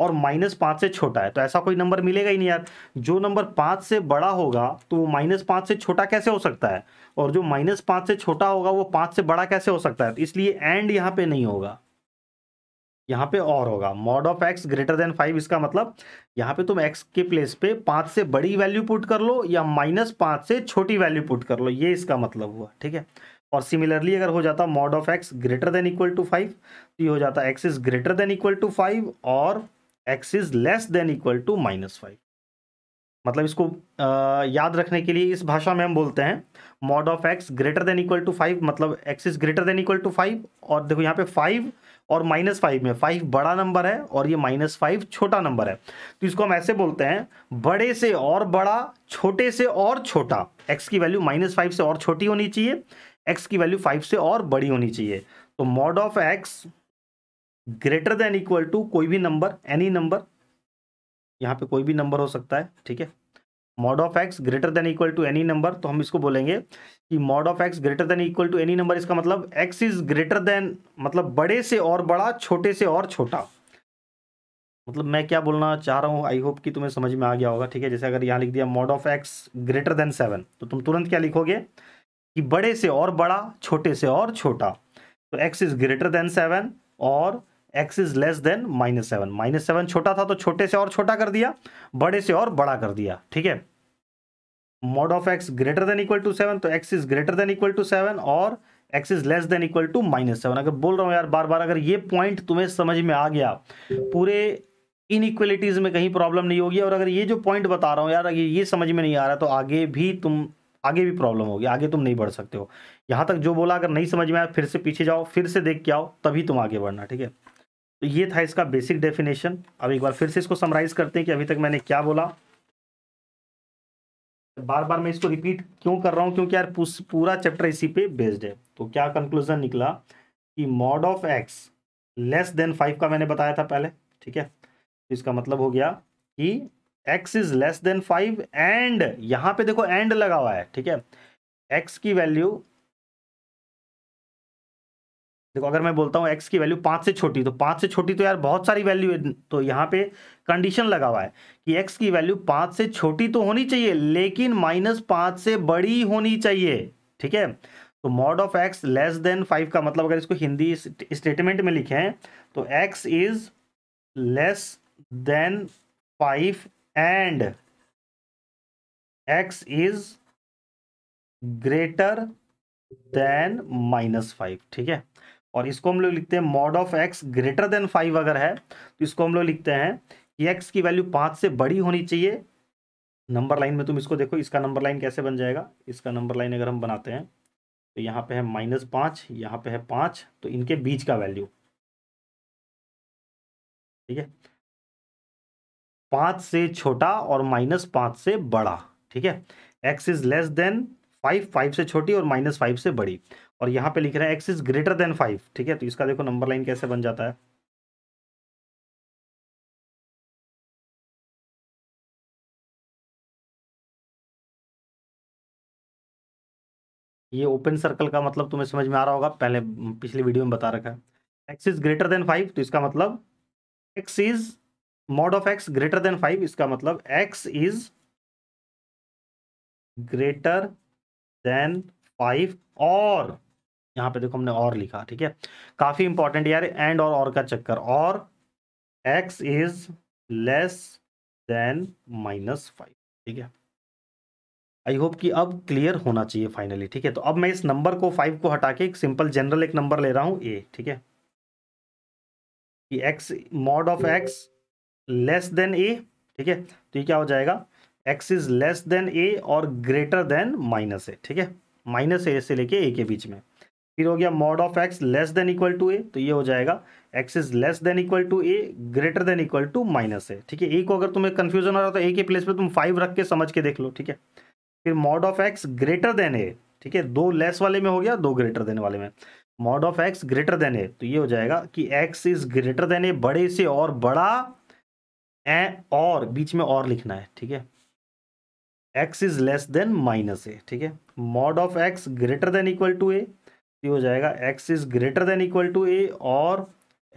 और माइनस पाँच से छोटा है तो ऐसा कोई नंबर मिलेगा ही नहीं यार जो नंबर पाँच से बड़ा होगा तो वो माइनस पाँच से छोटा कैसे हो सकता है और जो माइनस पाँच से छोटा होगा वो पाँच से बड़ा कैसे हो सकता है इसलिए एंड यहाँ पे नहीं होगा यहाँ पे और होगा mod of x greater than five इसका मतलब यहाँ पे तुम एक्स के प्लेस पे पाँच से बड़ी वैल्यू पुट कर लो या माइनस पाँच से छोटी वैल्यू पुट कर लो ये इसका मतलब हुआ ठीक है और सिमिलरली अगर हो जाता mod of x greater than equal to five तो ये हो जाता x is greater than equal to five और x is less than equal to minus five मतलब इसको आ, याद रखने के लिए इस भाषा में हम बोलते हैं mod of x greater than equal to five मतलब x is greater than equal to five और देखो यहाँ पे फाइव और माइनस फाइव में फाइव बड़ा नंबर है और ये माइनस फाइव छोटा नंबर है तो इसको हम ऐसे बोलते हैं बड़े से और बड़ा छोटे से और छोटा एक्स की वैल्यू माइनस फाइव से और छोटी होनी चाहिए एक्स की वैल्यू फाइव से और बड़ी होनी चाहिए तो mod of x greater than equal to कोई भी नंबर एनी नंबर यहाँ पे कोई भी नंबर हो सकता है ठीक है mod of x greater than equal to any number तो हम इसको बोलेंगे कि mod of x greater than equal to any number इसका मतलब एक्स इज ग्रेटर देन मतलब बड़े से और बड़ा छोटे से और छोटा मतलब मैं क्या बोलना चाह रहा हूँ आई होप कि तुम्हें समझ में आ गया होगा ठीक है जैसे अगर यहाँ लिख दिया mod of x greater than seven तो तुम तुरंत क्या लिखोगे कि बड़े से और बड़ा छोटे से और छोटा तो x is greater than seven और x is less than minus seven minus seven छोटा था तो छोटे से और छोटा कर दिया बड़े से और बड़ा कर दिया ठीक है mod of x greater than equal to seven तो x is greater than equal to seven और x is less than equal to minus seven अगर बोल रहा हूं यार बार बार अगर ये पॉइंट तुम्हें समझ में आ गया पूरे इनइक्वलिटीज़ में कहीं प्रॉब्लम नहीं होगी और अगर ये जो पॉइंट बता रहा हूं यार अगर ये समझ में नहीं आ रहा तो आगे भी तुम आगे भी प्रॉब्लम होगी आगे तुम नहीं बढ़ सकते हो यहां तक जो बोला अगर नहीं समझ में आया फिर से पीछे जाओ फिर से देख के आओ तभी तुम आगे बढ़ना ठीक है तो ये था इसका बेसिक डेफिनेशन अब एक बार फिर से इसको समराइज करते हैं कि अभी तक मैंने क्या बोला बार बार मैं इसको रिपीट क्यों कर रहा हूं क्योंकि यार पूरा चैप्टर इसी पे बेस्ड है तो क्या कंक्लूजन निकला कि mod of x less than five का मैंने बताया था पहले ठीक है तो इसका मतलब हो गया कि x is less than five and यहां पे देखो एंड लगा हुआ है ठीक है एक्स की वैल्यू देखो अगर मैं बोलता हूँ एक्स की वैल्यू पाँच से छोटी तो पाँच से छोटी तो यार बहुत सारी वैल्यू है तो यहाँ पे कंडीशन लगा हुआ है कि एक्स की वैल्यू पाँच से छोटी तो होनी चाहिए लेकिन माइनस पाँच से बड़ी होनी चाहिए ठीक है तो mod of x less than five का मतलब अगर इसको हिंदी स्टेटमेंट में लिखें तो x is less than five and x is greater than minus five ठीक है और इसको हम लोग लिखते हैं mod of x greater than five अगर है तो इसको हम लोग लिखते हैं कि एक्स की वैल्यू पाँच से बड़ी होनी चाहिए नंबर लाइन में तुम इसको देखो इसका नंबर लाइन कैसे बन जाएगा इसका नंबर लाइन अगर हम बनाते हैं तो यहाँ पे है माइनस पाँच यहाँ पे है पाँच तो इनके बीच का वैल्यू ठीक है पाँच से छोटा और माइनस पाँच से बड़ा ठीक है x is less than five five से छोटी और माइनस फाइव से बड़ी और यहाँ पे लिख रहे हैं x is greater than five ठीक है तो इसका देखो नंबर लाइन कैसे बन जाता है ये ओपन सर्कल का मतलब तुम्हें समझ में आ रहा होगा पहले पिछली वीडियो में बता रखा है x is greater than five तो इसका मतलब x is mod of x greater than five इसका मतलब x is greater than five और यहाँ पे देखो हमने और लिखा ठीक है काफी इंपॉर्टेंट यार एंड और और का चक्कर और x is less than minus five ठीक है आई होप कि अब क्लियर होना चाहिए फाइनली ठीक है तो अब मैं इस नंबर को फाइव को हटा के एक सिंपल जनरल एक नंबर ले रहा हूँ ए ठीक है कि x mod of x less than a ठीक है तो ये क्या हो जाएगा x is less than a और ग्रेटर देन माइनस ए ठीक है माइनस ए से लेके ए के बीच में फिर हो गया mod of x less than equal to a तो ये हो जाएगा x is less than equal to a greater than equal to minus a ठीक है ए को अगर तुम्हें कन्फ्यूजन हो रहा तो ए के प्लेस पे तुम फाइव रख के समझ के देख लो ठीक है फिर mod of x greater than a ठीक है दो लेस वाले में हो गया दो ग्रेटर देन वाले में mod of x greater than a तो ये हो जाएगा कि x is greater than a बड़े से और बड़ा ए और बीच में और लिखना है ठीक है x is less than minus a ठीक है mod of x greater than equal to a ये हो जाएगा x is greater than equal to a और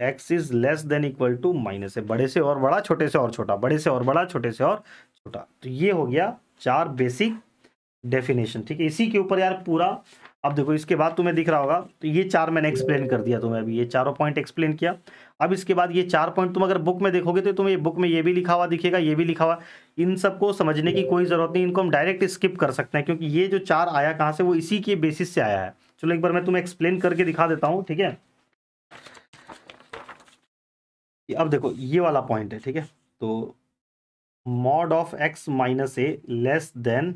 x is less than equal to minus a बड़े से और बड़ा छोटे से और छोटा बड़े से और बड़ा छोटे से और छोटा तो ये हो गया चार बेसिक डेफिनेशन ठीक है इसी के ऊपर यार पूरा अब देखो इसके बाद तुम्हें दिख रहा होगा तो ये चार मैंने एक्सप्लेन कर दिया तुम्हें अभी ये चारों पॉइंट एक्सप्लेन किया अब इसके बाद ये चार पॉइंट तुम अगर बुक में देखोगे तो तुम्हें बुक में ये भी लिखा हुआ दिखेगा ये भी लिखा हुआ इन सबको समझने की कोई ज़रूरत नहीं इनको हम डायरेक्ट स्किप कर सकते हैं क्योंकि ये जो चार आया कहाँ से वो इसी के बेसिस से आया है चलो एक बार मैं तुम्हें एक्सप्लेन करके दिखा देता हूँ ठीक है अब देखो ये वाला पॉइंट है ठीक है तो mod of x minus a less than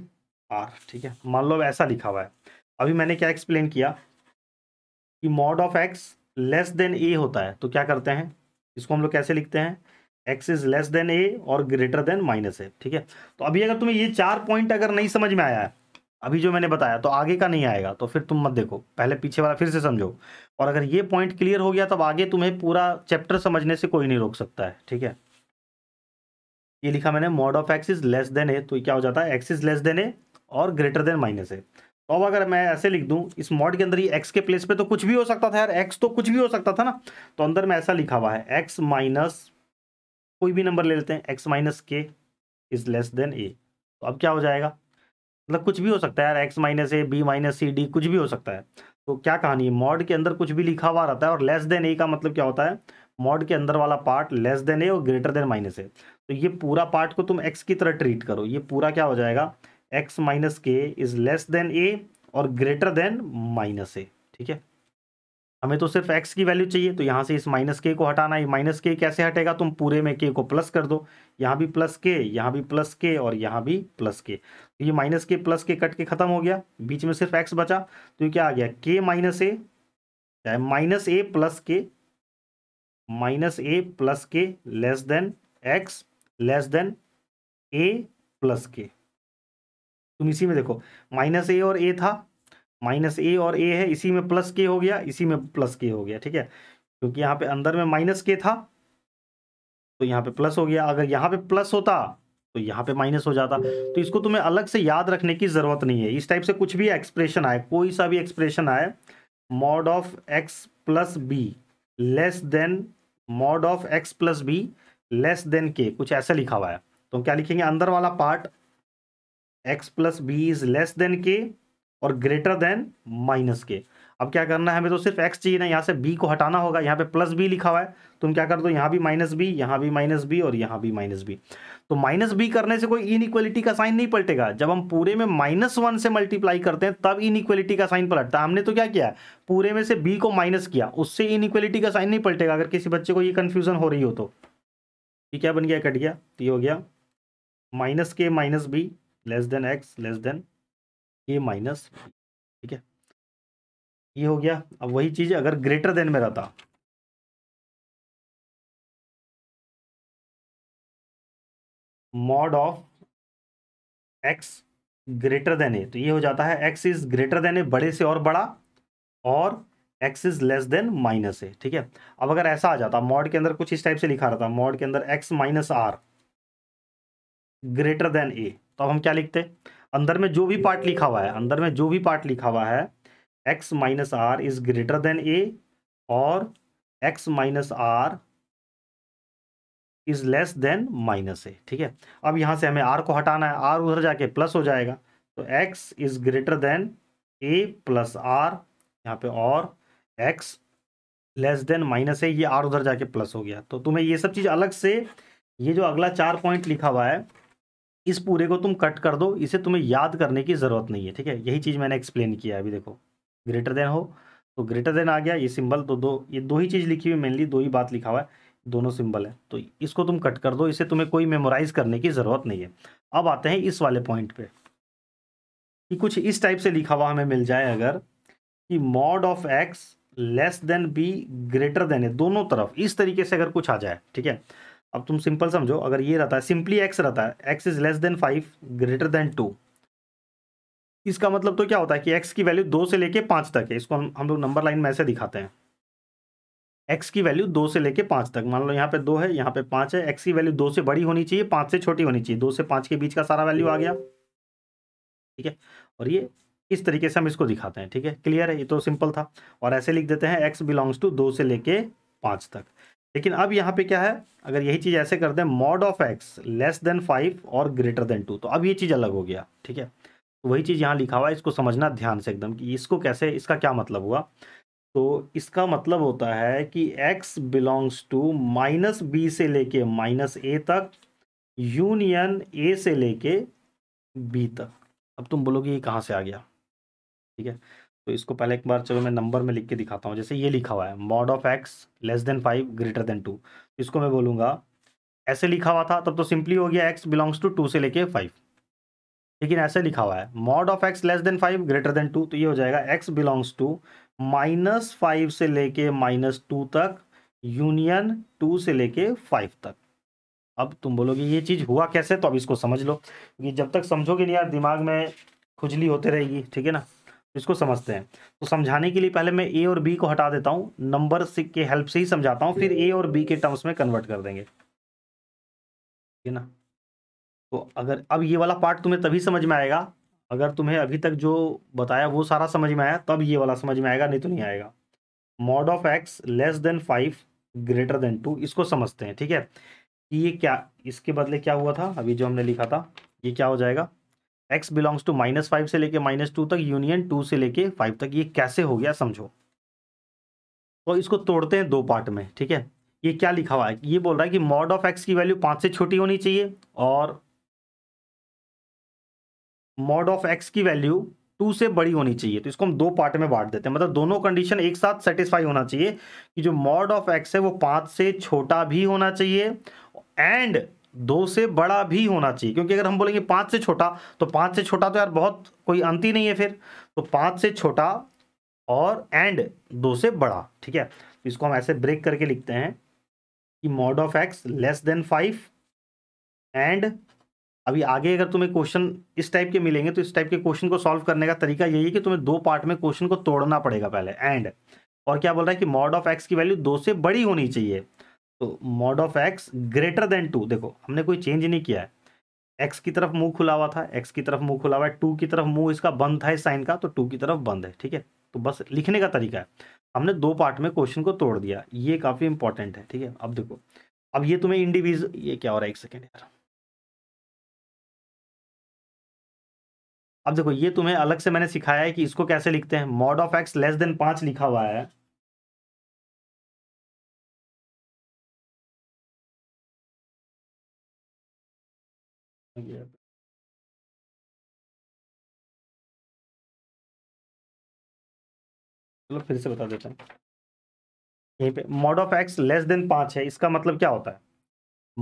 r ठीक है मान लो ऐसा लिखा हुआ है अभी मैंने क्या एक्सप्लेन किया कि mod of x less than a होता है तो क्या करते हैं इसको हम लोग कैसे लिखते हैं x is less than a और ग्रेटर देन माइनस ए ठीक है तो अभी अगर तुम्हें ये चार पॉइंट अगर नहीं समझ में आया है अभी जो मैंने बताया तो आगे का नहीं आएगा तो फिर तुम मत देखो पहले पीछे वाला फिर से समझो और अगर ये पॉइंट क्लियर हो गया तब आगे तुम्हें पूरा चैप्टर समझने से कोई नहीं रोक सकता है ठीक है ये लिखा मैंने mod of x is less than a तो क्या हो जाता है x is less than a और ग्रेटर देन माइनस ए तो अब अगर मैं ऐसे लिख दूं इस मॉड के अंदर ये एक्स के प्लेस पे तो कुछ भी हो सकता था यार एक्स तो कुछ भी हो सकता था ना तो अंदर में ऐसा लिखा हुआ है एक्स माइनस कोई भी नंबर ले लेते हैं x minus k is less than a तो अब क्या हो जाएगा मतलब कुछ भी हो सकता है यार x minus a b minus c d कुछ भी हो सकता है तो क्या कहानी है मॉड के अंदर कुछ भी लिखा हुआ रहता है और लेस देन ए का मतलब क्या होता है मॉड के अंदर वाला पार्ट लेस देन ए और ग्रेटर देन माइनस ए तो ये पूरा पार्ट को तुम एक्स की तरह ट्रीट करो ये पूरा क्या हो जाएगा x minus k is less than a और ग्रेटर देन माइनस ए ठीक है हमें तो सिर्फ एक्स की वैल्यू चाहिए तो यहाँ से इस माइनस के को हटाना है माइनस के कैसे हटेगा तुम पूरे में के को प्लस कर दो यहाँ भी प्लस के यहाँ भी प्लस के और यहाँ भी प्लस के तो ये माइनस के प्लस के कट के खत्म हो गया बीच में सिर्फ एक्स बचा तो ये क्या आ गया के माइनस ए चाहे minus a plus k minus a plus k less than x less than a plus k तुम इसी में देखो माइनस ए और ए था माइनस ए और ए है इसी में प्लस के हो गया इसी में प्लस के हो गया ठीक है क्योंकि यहाँ पे अंदर में माइनस के था तो यहाँ पे प्लस हो गया अगर यहाँ पे प्लस होता तो यहाँ पे माइनस हो जाता तो इसको तुम्हें अलग से याद रखने की ज़रूरत नहीं है इस टाइप से कुछ भी एक्सप्रेशन आए कोई सा भी एक्सप्रेशन आए mod of x plus b less than mod of x plus b less than k कुछ ऐसा लिखा हुआ है तो क्या लिखेंगे अंदर वाला part x plus b is less than k और ग्रेटर देन माइनस के अब क्या करना है हमें तो सिर्फ एक्स चाहिए ना यहाँ से बी को हटाना होगा यहाँ पे प्लस बी लिखा हुआ है तुम तो क्या कर दो यहाँ भी माइनस बी यहाँ भी माइनस बी और यहाँ भी माइनस बी तो माइनस बी करने से कोई इनइक्वलिटी का साइन नहीं पलटेगा जब हम पूरे में माइनस वन से मल्टीप्लाई करते हैं तब इनइक्वलिटी का साइन पलटता है हमने तो क्या किया पूरे में से बी को माइनस किया उससे इनइक्वलिटी का साइन नहीं पलटेगा अगर किसी बच्चे को ये कन्फ्यूजन हो रही हो तो ये क्या बन गया कट गया तो ये हो गया minus k minus b less than x less than a minus ठीक है ये हो गया अब वही चीज़ अगर ग्रेटर देन में रहता mod of x greater than a तो ये हो जाता है x is greater than a बड़े से और बड़ा और x is less than minus a ठीक है अब अगर ऐसा आ जाता मॉड के अंदर कुछ इस टाइप से लिखा रहता मॉड के अंदर x minus r greater than a तो अब हम क्या लिखते अंदर में जो भी पार्ट लिखा हुआ है अंदर में जो भी पार्ट लिखा हुआ है x minus r is greater than a और x minus r is less than minus a ठीक है अब यहां से हमें आर को हटाना है आर उधर जाके प्लस हो जाएगा तो x is greater than a plus r यहाँ पे और एक्स लेस देन माइनस है ये आर उधर जाके प्लस हो गया तो तुम्हें ये सब चीज़ अलग से ये जो अगला चार पॉइंट लिखा हुआ है इस पूरे को तुम कट कर दो इसे तुम्हें याद करने की ज़रूरत नहीं है ठीक है यही चीज़ मैंने एक्सप्लेन किया अभी देखो ग्रेटर देन हो तो ग्रेटर देन आ गया ये सिंबल तो दो ये दो ही चीज़ लिखी हुई मेनली दो ही बात लिखा हुआ है दोनों सिंबल है तो इसको तुम कट कर दो इसे तुम्हें कोई मेमोराइज करने की ज़रूरत नहीं है अब आते हैं इस वाले पॉइंट पे कि कुछ इस टाइप से लिखा हुआ हमें मिल जाए अगर कि mod of x less than b greater than है दोनों तरफ इस तरीके से अगर कुछ आ जाए ठीक है अब तुम सिंपल समझो अगर ये रहता है सिंपली एक्स रहता है x is less than five greater than two इसका मतलब तो क्या होता है कि एक्स की वैल्यू दो से लेके पाँच तक है इसको हम हम लोग नंबर लाइन में ऐसे दिखाते हैं एक्स की वैल्यू दो से लेके पाँच तक मान लो यहाँ पे दो है यहाँ पे पाँच है एक्स की वैल्यू दो से बड़ी होनी चाहिए पाँच से छोटी होनी चाहिए दो से पाँच के बीच का सारा वैल्यू आ गया ठीक है और ये इस तरीके से हम इसको दिखाते हैं ठीक है क्लियर है ये तो सिंपल था और ऐसे लिख देते हैं एक्स बिलोंग्स टू दो से लेके पाँच तक लेकिन अब यहाँ पे क्या है अगर यही चीज़ ऐसे कर दें mod of x less than five और ग्रेटर देन टू तो अब ये चीज़ अलग हो गया ठीक है तो वही चीज़ यहाँ लिखा हुआ है इसको समझना ध्यान से एकदम कि इसको कैसे इसका क्या मतलब हुआ तो इसका मतलब होता है कि x belongs to minus b से लेके माइनस ए तक यूनियन ए से लेके बी तक अब तुम बोलोगे ये कहाँ से आ गया ठीक है तो इसको पहले एक बार चलो मैं नंबर में लिख के दिखाता हूँ जैसे ये लिखा हुआ है mod of x less than five greater than two इसको मैं बोलूँगा ऐसे लिखा हुआ था तब तो सिंपली हो गया एक्स बिलोंग्स टू टू से लेके फाइव लेकिन ऐसे लिखा हुआ है mod of x less than five greater than two तो ये हो जाएगा x belongs to minus five से लेके माइनस टू तक यूनियन टू से लेके फाइव तक अब तुम बोलोगे ये चीज़ हुआ कैसे तो अब इसको समझ लो क्योंकि जब तक समझोगे नहीं यार दिमाग में खुजली होते रहेगी ठीक है ना इसको समझते हैं तो समझाने के लिए पहले मैं ए और बी को हटा देता हूँ नंबर के हेल्प से ही समझाता हूँ फिर ए और बी के टर्म्स में कन्वर्ट कर देंगे ठीक है ना तो अगर अब ये वाला पार्ट तुम्हें तभी समझ में आएगा अगर तुम्हें अभी तक जो बताया वो सारा समझ में आया तब ये वाला समझ में आएगा नहीं तो नहीं आएगा mod of x less than five greater than two इसको समझते हैं ठीक है कि ये क्या इसके बदले क्या हुआ था अभी जो हमने लिखा था ये क्या हो जाएगा x belongs to minus five से लेके माइनस टू तक यूनियन टू से लेके फाइव तक ये कैसे हो गया समझो तो इसको तोड़ते हैं दो पार्ट में ठीक है ये क्या लिखा हुआ है ये बोल रहा है कि मॉड ऑफ एक्स की वैल्यू पांच से छोटी होनी चाहिए और मॉड ऑफ एक्स की वैल्यू टू से बड़ी होनी चाहिए तो इसको हम दो पार्ट में बांट देते हैं मतलब दोनों कंडीशन एक साथ सेटिस्फाई होना चाहिए कि जो मॉड ऑफ एक्स है वो पांच से छोटा भी होना चाहिए एंड दो से बड़ा भी होना चाहिए क्योंकि अगर हम बोलेंगे पाँच से छोटा तो पाँच से छोटा तो यार बहुत कोई अंत ही नहीं है फिर तो पाँच से छोटा और एंड दो से बड़ा ठीक है तो इसको हम ऐसे ब्रेक करके लिखते हैं कि mod of x less than five and अभी आगे अगर तुम्हें क्वेश्चन इस टाइप के मिलेंगे तो इस टाइप के क्वेश्चन को सॉल्व करने का तरीका यही है कि तुम्हें दो पार्ट में क्वेश्चन को तोड़ना पड़ेगा पहले एंड और क्या बोल रहा है कि मॉड ऑफ एक्स की वैल्यू दो से बड़ी होनी चाहिए तो mod of x greater than two देखो हमने कोई चेंज नहीं किया है एक्स की तरफ मुंह खुला हुआ था एक्स की तरफ मुंह खुला हुआ है टू की तरफ मुंह इसका बंद था इस साइन का तो टू की तरफ बंद है ठीक है तो बस लिखने का तरीका है हमने दो पार्ट में क्वेश्चन को तोड़ दिया ये काफ़ी इंपॉर्टेंट है ठीक है अब देखो अब ये तुम्हें इंडिविज ये क्या हो रहा है एक सेकेंड यार अब देखो ये तुम्हें अलग से मैंने सिखाया है कि इसको कैसे लिखते हैं mod of x less than पांच लिखा हुआ है चलो फिर से बता देते हैं यहीं पे mod of x less than पांच है इसका मतलब क्या होता है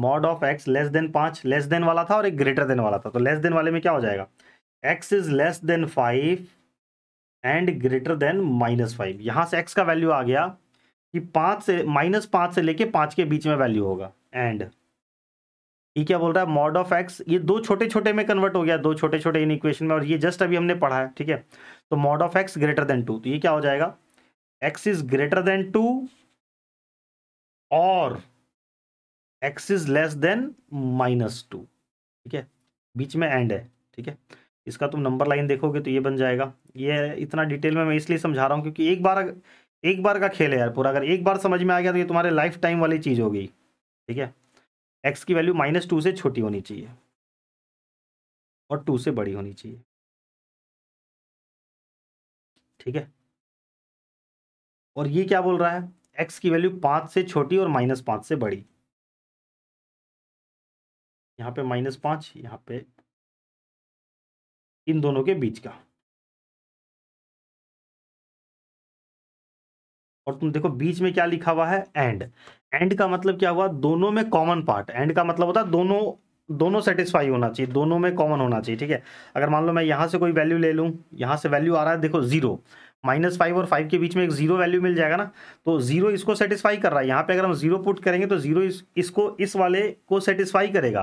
mod of x less than पांच लेस देन वाला था और एक ग्रेटर देन वाला था तो लेस देन वाले में क्या हो जाएगा x is less than five and greater than minus five यहां से एक्स का वैल्यू आ गया कि पांच से माइनस पांच से लेके पांच के बीच में वैल्यू होगा एंड ये क्या बोल रहा है मॉड ऑफ एक्स ये दो छोटे छोटे में कन्वर्ट हो गया दो छोटे छोटे इन इक्वेशन में और ये जस्ट अभी हमने पढ़ा है ठीक है तो mod of x greater than two तो ये क्या हो जाएगा x is greater than two और x is less than minus two ठीक है बीच में एंड है ठीक है इसका तुम नंबर लाइन देखोगे तो ये बन जाएगा ये इतना डिटेल में मैं इसलिए समझा रहा हूँ क्योंकि एक बार एक बार का खेल है यार पूरा अगर एक बार समझ में आ गया तो ये तुम्हारे लाइफ टाइम वाली चीज़ हो गई ठीक है एक्स की वैल्यू माइनस टू से छोटी होनी चाहिए और टू से बड़ी होनी चाहिए ठीक है और ये क्या बोल रहा है एक्स की वैल्यू पांच से छोटी और माइनस पांच से बड़ी यहां पे माइनस पांच यहां पे इन दोनों के बीच का और तुम देखो बीच में क्या लिखा हुआ है एंड एंड का मतलब क्या हुआ दोनों में कॉमन पार्ट एंड का मतलब होता है दोनों दोनों सेटिस्फाई होना चाहिए दोनों में कॉमन होना चाहिए ठीक है अगर मान लो मैं यहाँ से कोई वैल्यू ले लूँ यहाँ से वैल्यू आ रहा है देखो जीरो माइनस फाइव और फाइव के बीच में एक जीरो वैल्यू मिल जाएगा ना तो जीरो इसको सेटिस्फाई कर रहा है यहाँ पे अगर हम जीरो पुट करेंगे तो जीरो इस, इसको इस वाले को सेटिस्फाई करेगा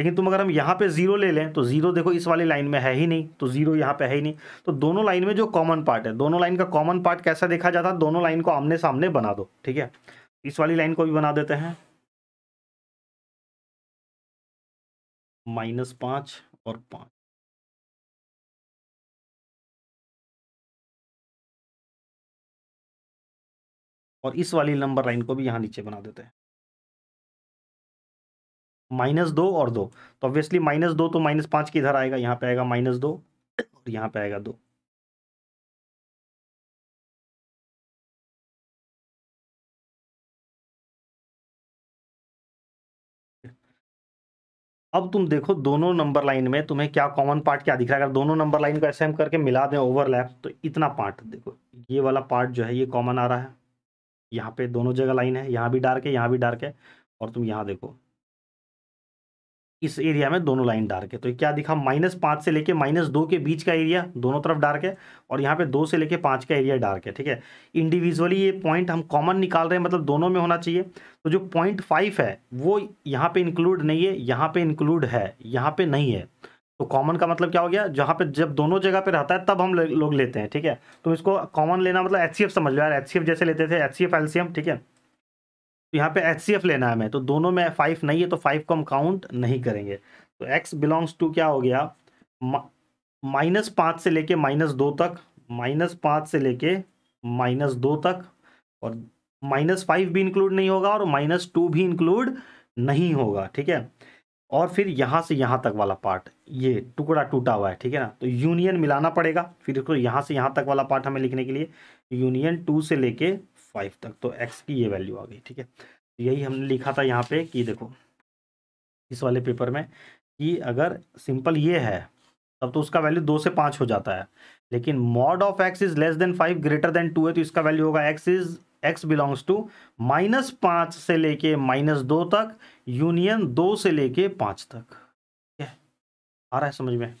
लेकिन तुम अगर हम यहाँ पे जीरो ले लें तो जीरो देखो इस वाली लाइन में है ही नहीं तो जीरो यहाँ पे है ही नहीं तो दोनों लाइन में जो कॉमन पार्ट है दोनों लाइन का कॉमन पार्ट कैसा देखा जाता है दोनों लाइन को आमने सामने बना दो ठीक है इस वाली लाइन को भी बना देते हैं माइनस पांच और पांच और इस वाली नंबर लाइन को भी यहां नीचे बना देते हैं माइनस दो और दो तो ऑब्वियसली माइनस दो तो माइनस पांच की इधर आएगा यहां पे आएगा माइनस दो और यहां पे आएगा दो अब तुम देखो दोनों नंबर लाइन में तुम्हें क्या कॉमन पार्ट क्या दिख रहा है अगर दोनों नंबर लाइन को ऐसे हम करके मिला दें ओवरलैप तो इतना पार्ट देखो ये वाला पार्ट जो है ये कॉमन आ रहा है यहाँ पे दोनों जगह लाइन है यहाँ भी डार्क है यहाँ भी डार्क है और तुम यहाँ देखो इस एरिया में दोनों लाइन डार्क है तो क्या दिखा माइनस पाँच से लेके माइनस दो के बीच का एरिया दोनों तरफ डार्क है और यहाँ पे दो से लेके पाँच का एरिया डार्क है ठीक है इंडिविजुअली ये पॉइंट हम कॉमन निकाल रहे हैं मतलब दोनों में होना चाहिए तो जो पॉइंट फाइव है वो यहाँ पे इंक्लूड नहीं है यहाँ पे इंक्लूड है यहाँ पे नहीं है तो कॉमन का मतलब क्या हो गया जहाँ पे जब दोनों जगह पे रहता है तब हम लोग लेते हैं ठीक है तो इसको कॉमन लेना मतलब एच समझ लो यार एच जैसे लेते थे एच सी ठीक है तो यहाँ पे एच लेना है हमें तो दोनों में फाइव नहीं है तो फाइव को हम काउंट नहीं करेंगे तो एक्स बिलोंग्स टू क्या हो गया माइनस पाँच से लेके माइनस दो तक माइनस पाँच से लेके माइनस दो तक और माइनस फाइव भी इंक्लूड नहीं होगा और माइनस टू भी इंक्लूड नहीं होगा ठीक है और फिर यहाँ से यहाँ तक वाला पार्ट ये टुकड़ा टूटा हुआ है ठीक है ना तो यूनियन मिलाना पड़ेगा फिर इसको यहाँ से यहाँ तक वाला पार्ट हमें लिखने के लिए यूनियन टू से लेके फाइव तक तो एक्स की ये वैल्यू आ गई ठीक है तो यही हमने लिखा था यहाँ पे कि देखो इस वाले पेपर में कि अगर सिंपल ये है तब तो उसका वैल्यू दो से पाँच हो जाता है लेकिन mod of x is less than five greater than two है तो इसका वैल्यू होगा x is x belongs to minus पाँच से लेके माइनस दो तक यूनियन दो से लेके पाँच तक ठीक है आ रहा है समझ में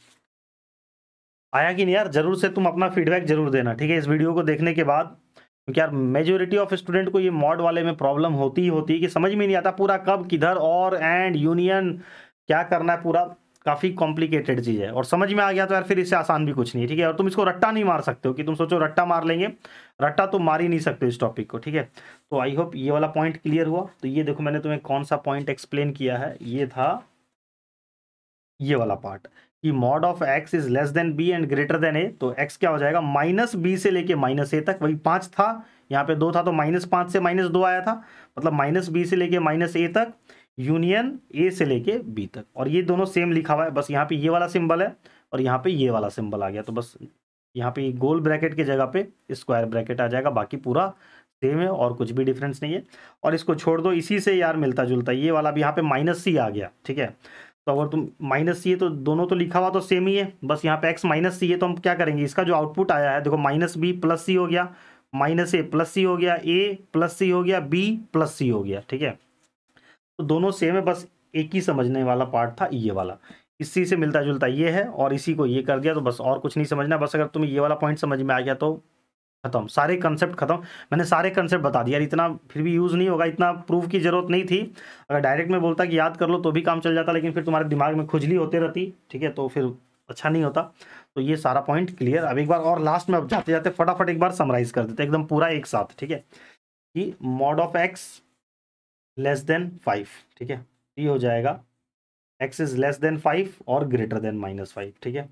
आया कि नहीं यार जरूर से तुम अपना फीडबैक जरूर देना ठीक है इस वीडियो को देखने के बाद क्योंकि यार मेजोरिटी ऑफ स्टूडेंट को ये मॉड वाले में प्रॉब्लम होती ही होती है कि समझ में नहीं आता पूरा कब किधर और एंड यूनियन क्या करना है पूरा काफ़ी कॉम्प्लिकेटेड चीज़ है और समझ में आ गया तो यार फिर इससे आसान भी कुछ नहीं है ठीक है और तुम इसको रट्टा नहीं मार सकते हो कि तुम सोचो रट्टा मार लेंगे रट्टा तो मार ही नहीं सकते इस टॉपिक को ठीक है तो आई होप ये वाला पॉइंट क्लियर हुआ तो ये देखो मैंने तुम्हें कौन सा पॉइंट एक्सप्लेन किया है ये था ये वाला पार्ट कि mod of x is less than b and greater than a तो एक्स क्या हो जाएगा माइनस बी से लेके माइनस ए तक वही पांच था यहाँ पे दो था तो माइनस पांच से माइनस दो आया था मतलब माइनस बी से लेके माइनस ए तक यूनियन ए से लेके बी तक और ये दोनों सेम लिखा हुआ है बस यहाँ पे ये वाला सिंबल है और यहाँ पे ये वाला सिंबल आ गया तो बस यहाँ पे गोल ब्रैकेट की जगह पे स्क्वायर ब्रैकेट आ जाएगा बाकी पूरा सेम है और कुछ भी डिफरेंस नहीं है और इसको छोड़ दो इसी से यार मिलता जुलता ये वाला भी यहाँ पे माइनस सी आ गया ठीक है तो अगर तुम माइनस सी है तो दोनों तो लिखा हुआ तो सेम ही है बस यहाँ पे एक्स माइनस सी है तो हम क्या करेंगे इसका जो आउटपुट आया है देखो माइनस बी प्लस सी हो गया माइनस ए प्लस सी हो गया ए प्लस सी हो गया बी प्लस सी हो गया ठीक है तो दोनों सेम है बस एक ही समझने वाला पार्ट था ये वाला इसी से मिलता जुलता ये है और इसी को ये कर दिया तो बस और कुछ नहीं समझना बस अगर तुम्हें ये वाला पॉइंट समझ में आ गया तो खत्म सारे कंसेप्ट खत्म मैंने सारे कंसेप्ट बता दिया इतना फिर भी यूज़ नहीं होगा इतना प्रूफ की जरूरत नहीं थी अगर डायरेक्ट में बोलता कि याद कर लो तो भी काम चल जाता लेकिन फिर तुम्हारे दिमाग में खुजली होते रहती ठीक है तो फिर अच्छा नहीं होता तो ये सारा पॉइंट क्लियर अब एक बार और लास्ट में अब जाते जाते फटाफट एक बार समराइज कर देते एकदम पूरा एक साथ ठीक है कि mod of x less than five ठीक है ये हो जाएगा x is less than five और ग्रेटर देन माइनस फाइव ठीक है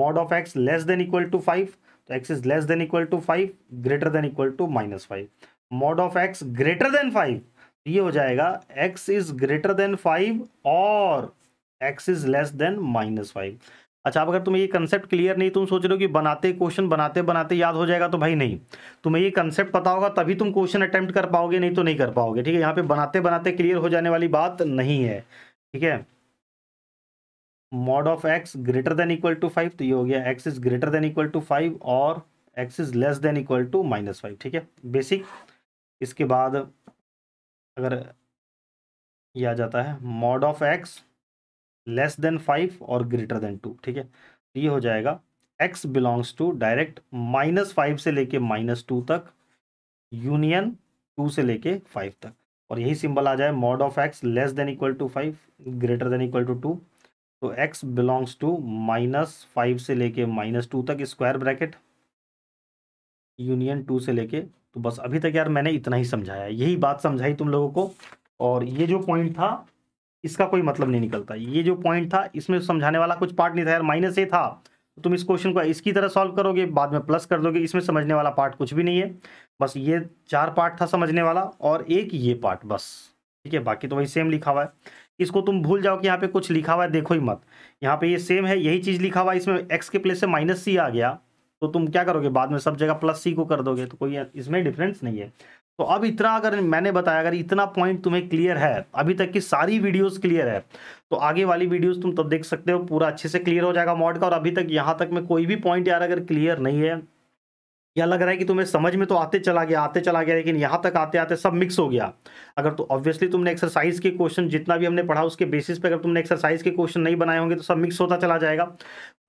mod of x less than equal to five तो x is less than equal to five greater than equal to minus five mod of x greater than five ये हो जाएगा x is greater than five और x is less than minus five अच्छा अब अगर तुम्हें ये कंसेप्ट क्लियर नहीं तुम सोच रहे हो कि बनाते क्वेश्चन बनाते बनाते याद हो जाएगा तो भाई नहीं तुम्हें ये कंसेप्ट पता होगा तभी तुम क्वेश्चन अटैम्प्ट कर पाओगे नहीं तो नहीं कर पाओगे ठीक है यहाँ पे बनाते बनाते क्लियर हो जाने वाली बात नहीं है ठीक है mod of x greater than equal to five तो ये हो गया x is greater than equal to five और x is less than equal to minus five ठीक है बेसिक इसके बाद अगर यह आ जाता है mod of x less than five और ग्रेटर देन टू ठीक है तो ये हो जाएगा x belongs to direct minus five से लेके माइनस टू तक यूनियन टू से लेके फाइव तक और यही सिंबल आ जाए mod of x less than equal to five greater than equal to two तो x belongs to minus five से लेके माइनस टू तक स्क्वायर ब्रैकेट यूनियन टू से लेके तो बस अभी तक यार मैंने इतना ही समझाया यही बात समझाई तुम लोगों को और ये जो पॉइंट था इसका कोई मतलब नहीं निकलता ये जो पॉइंट था इसमें समझाने वाला कुछ पार्ट नहीं था यार माइनस ए था तो तुम इस क्वेश्चन को इसकी तरह सॉल्व करोगे बाद में प्लस कर दोगे इसमें समझने वाला पार्ट कुछ भी नहीं है बस ये चार पार्ट था समझने वाला और एक ये पार्ट बस ठीक है बाकी तो वही सेम लिखा हुआ है इसको तुम भूल जाओ कि यहाँ पे कुछ लिखा हुआ है देखो ही मत यहाँ पे ये सेम है यही चीज़ लिखा हुआ है इसमें एक्स के प्लेस से माइनस सी आ गया तो तुम क्या करोगे बाद में सब जगह प्लस सी को कर दोगे तो कोई इसमें डिफरेंस नहीं है तो अब इतना अगर मैंने बताया अगर इतना पॉइंट तुम्हें क्लियर है अभी तक की सारी वीडियोस क्लियर है तो आगे वाली वीडियोस तुम तब देख सकते हो पूरा अच्छे से क्लियर हो जाएगा मॉड का और अभी तक यहाँ तक में कोई भी पॉइंट यार अगर क्लियर नहीं है या लग रहा है कि तुम्हें समझ में तो आते चला गया आते चला गया लेकिन यहाँ तक आते आते सब मिक्स हो गया अगर तो ऑब्वियसली तुमने एक्सरसाइज के क्वेश्चन जितना भी हमने पढ़ा उसके बेसिस पे अगर तुमने एक्सरसाइज के क्वेश्चन नहीं बनाए होंगे तो सब मिक्स होता चला जाएगा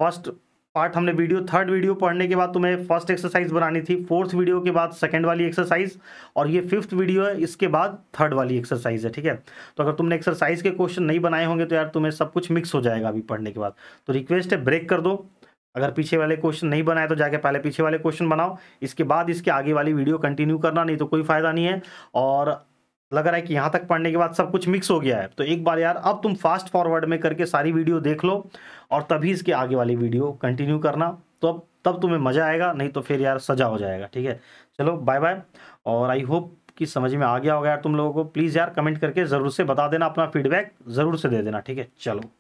फर्स्ट पार्ट हमने वीडियो थर्ड वीडियो पढ़ने के बाद तुम्हें फर्स्ट एक्सरसाइज बनानी थी फोर्थ वीडियो के बाद सेकंड वाली एक्सरसाइज और ये फिफ्थ वीडियो है इसके बाद थर्ड वाली एक्सरसाइज है ठीक है तो अगर तुमने एक्सरसाइज के क्वेश्चन नहीं बनाए होंगे तो यार तुम्हें सब कुछ मिक्स हो जाएगा अभी पढ़ने के बाद तो रिक्वेस्ट है ब्रेक कर दो अगर पीछे वाले क्वेश्चन नहीं बनाए तो जाके पहले पीछे वाले क्वेश्चन बनाओ इसके बाद इसके आगे वाली वीडियो कंटिन्यू करना नहीं तो कोई फ़ायदा नहीं है और लग रहा है कि यहाँ तक पढ़ने के बाद सब कुछ मिक्स हो गया है तो एक बार यार अब तुम फास्ट फॉरवर्ड में करके सारी वीडियो देख लो और तभी इसके आगे वाली वीडियो कंटिन्यू करना तो अब तब तुम्हें मज़ा आएगा नहीं तो फिर यार सजा हो जाएगा ठीक है चलो बाय बाय और आई होप कि समझ में आ गया होगा यार तुम लोगों को प्लीज़ यार कमेंट करके ज़रूर से बता देना अपना फीडबैक ज़रूर से दे देना ठीक है चलो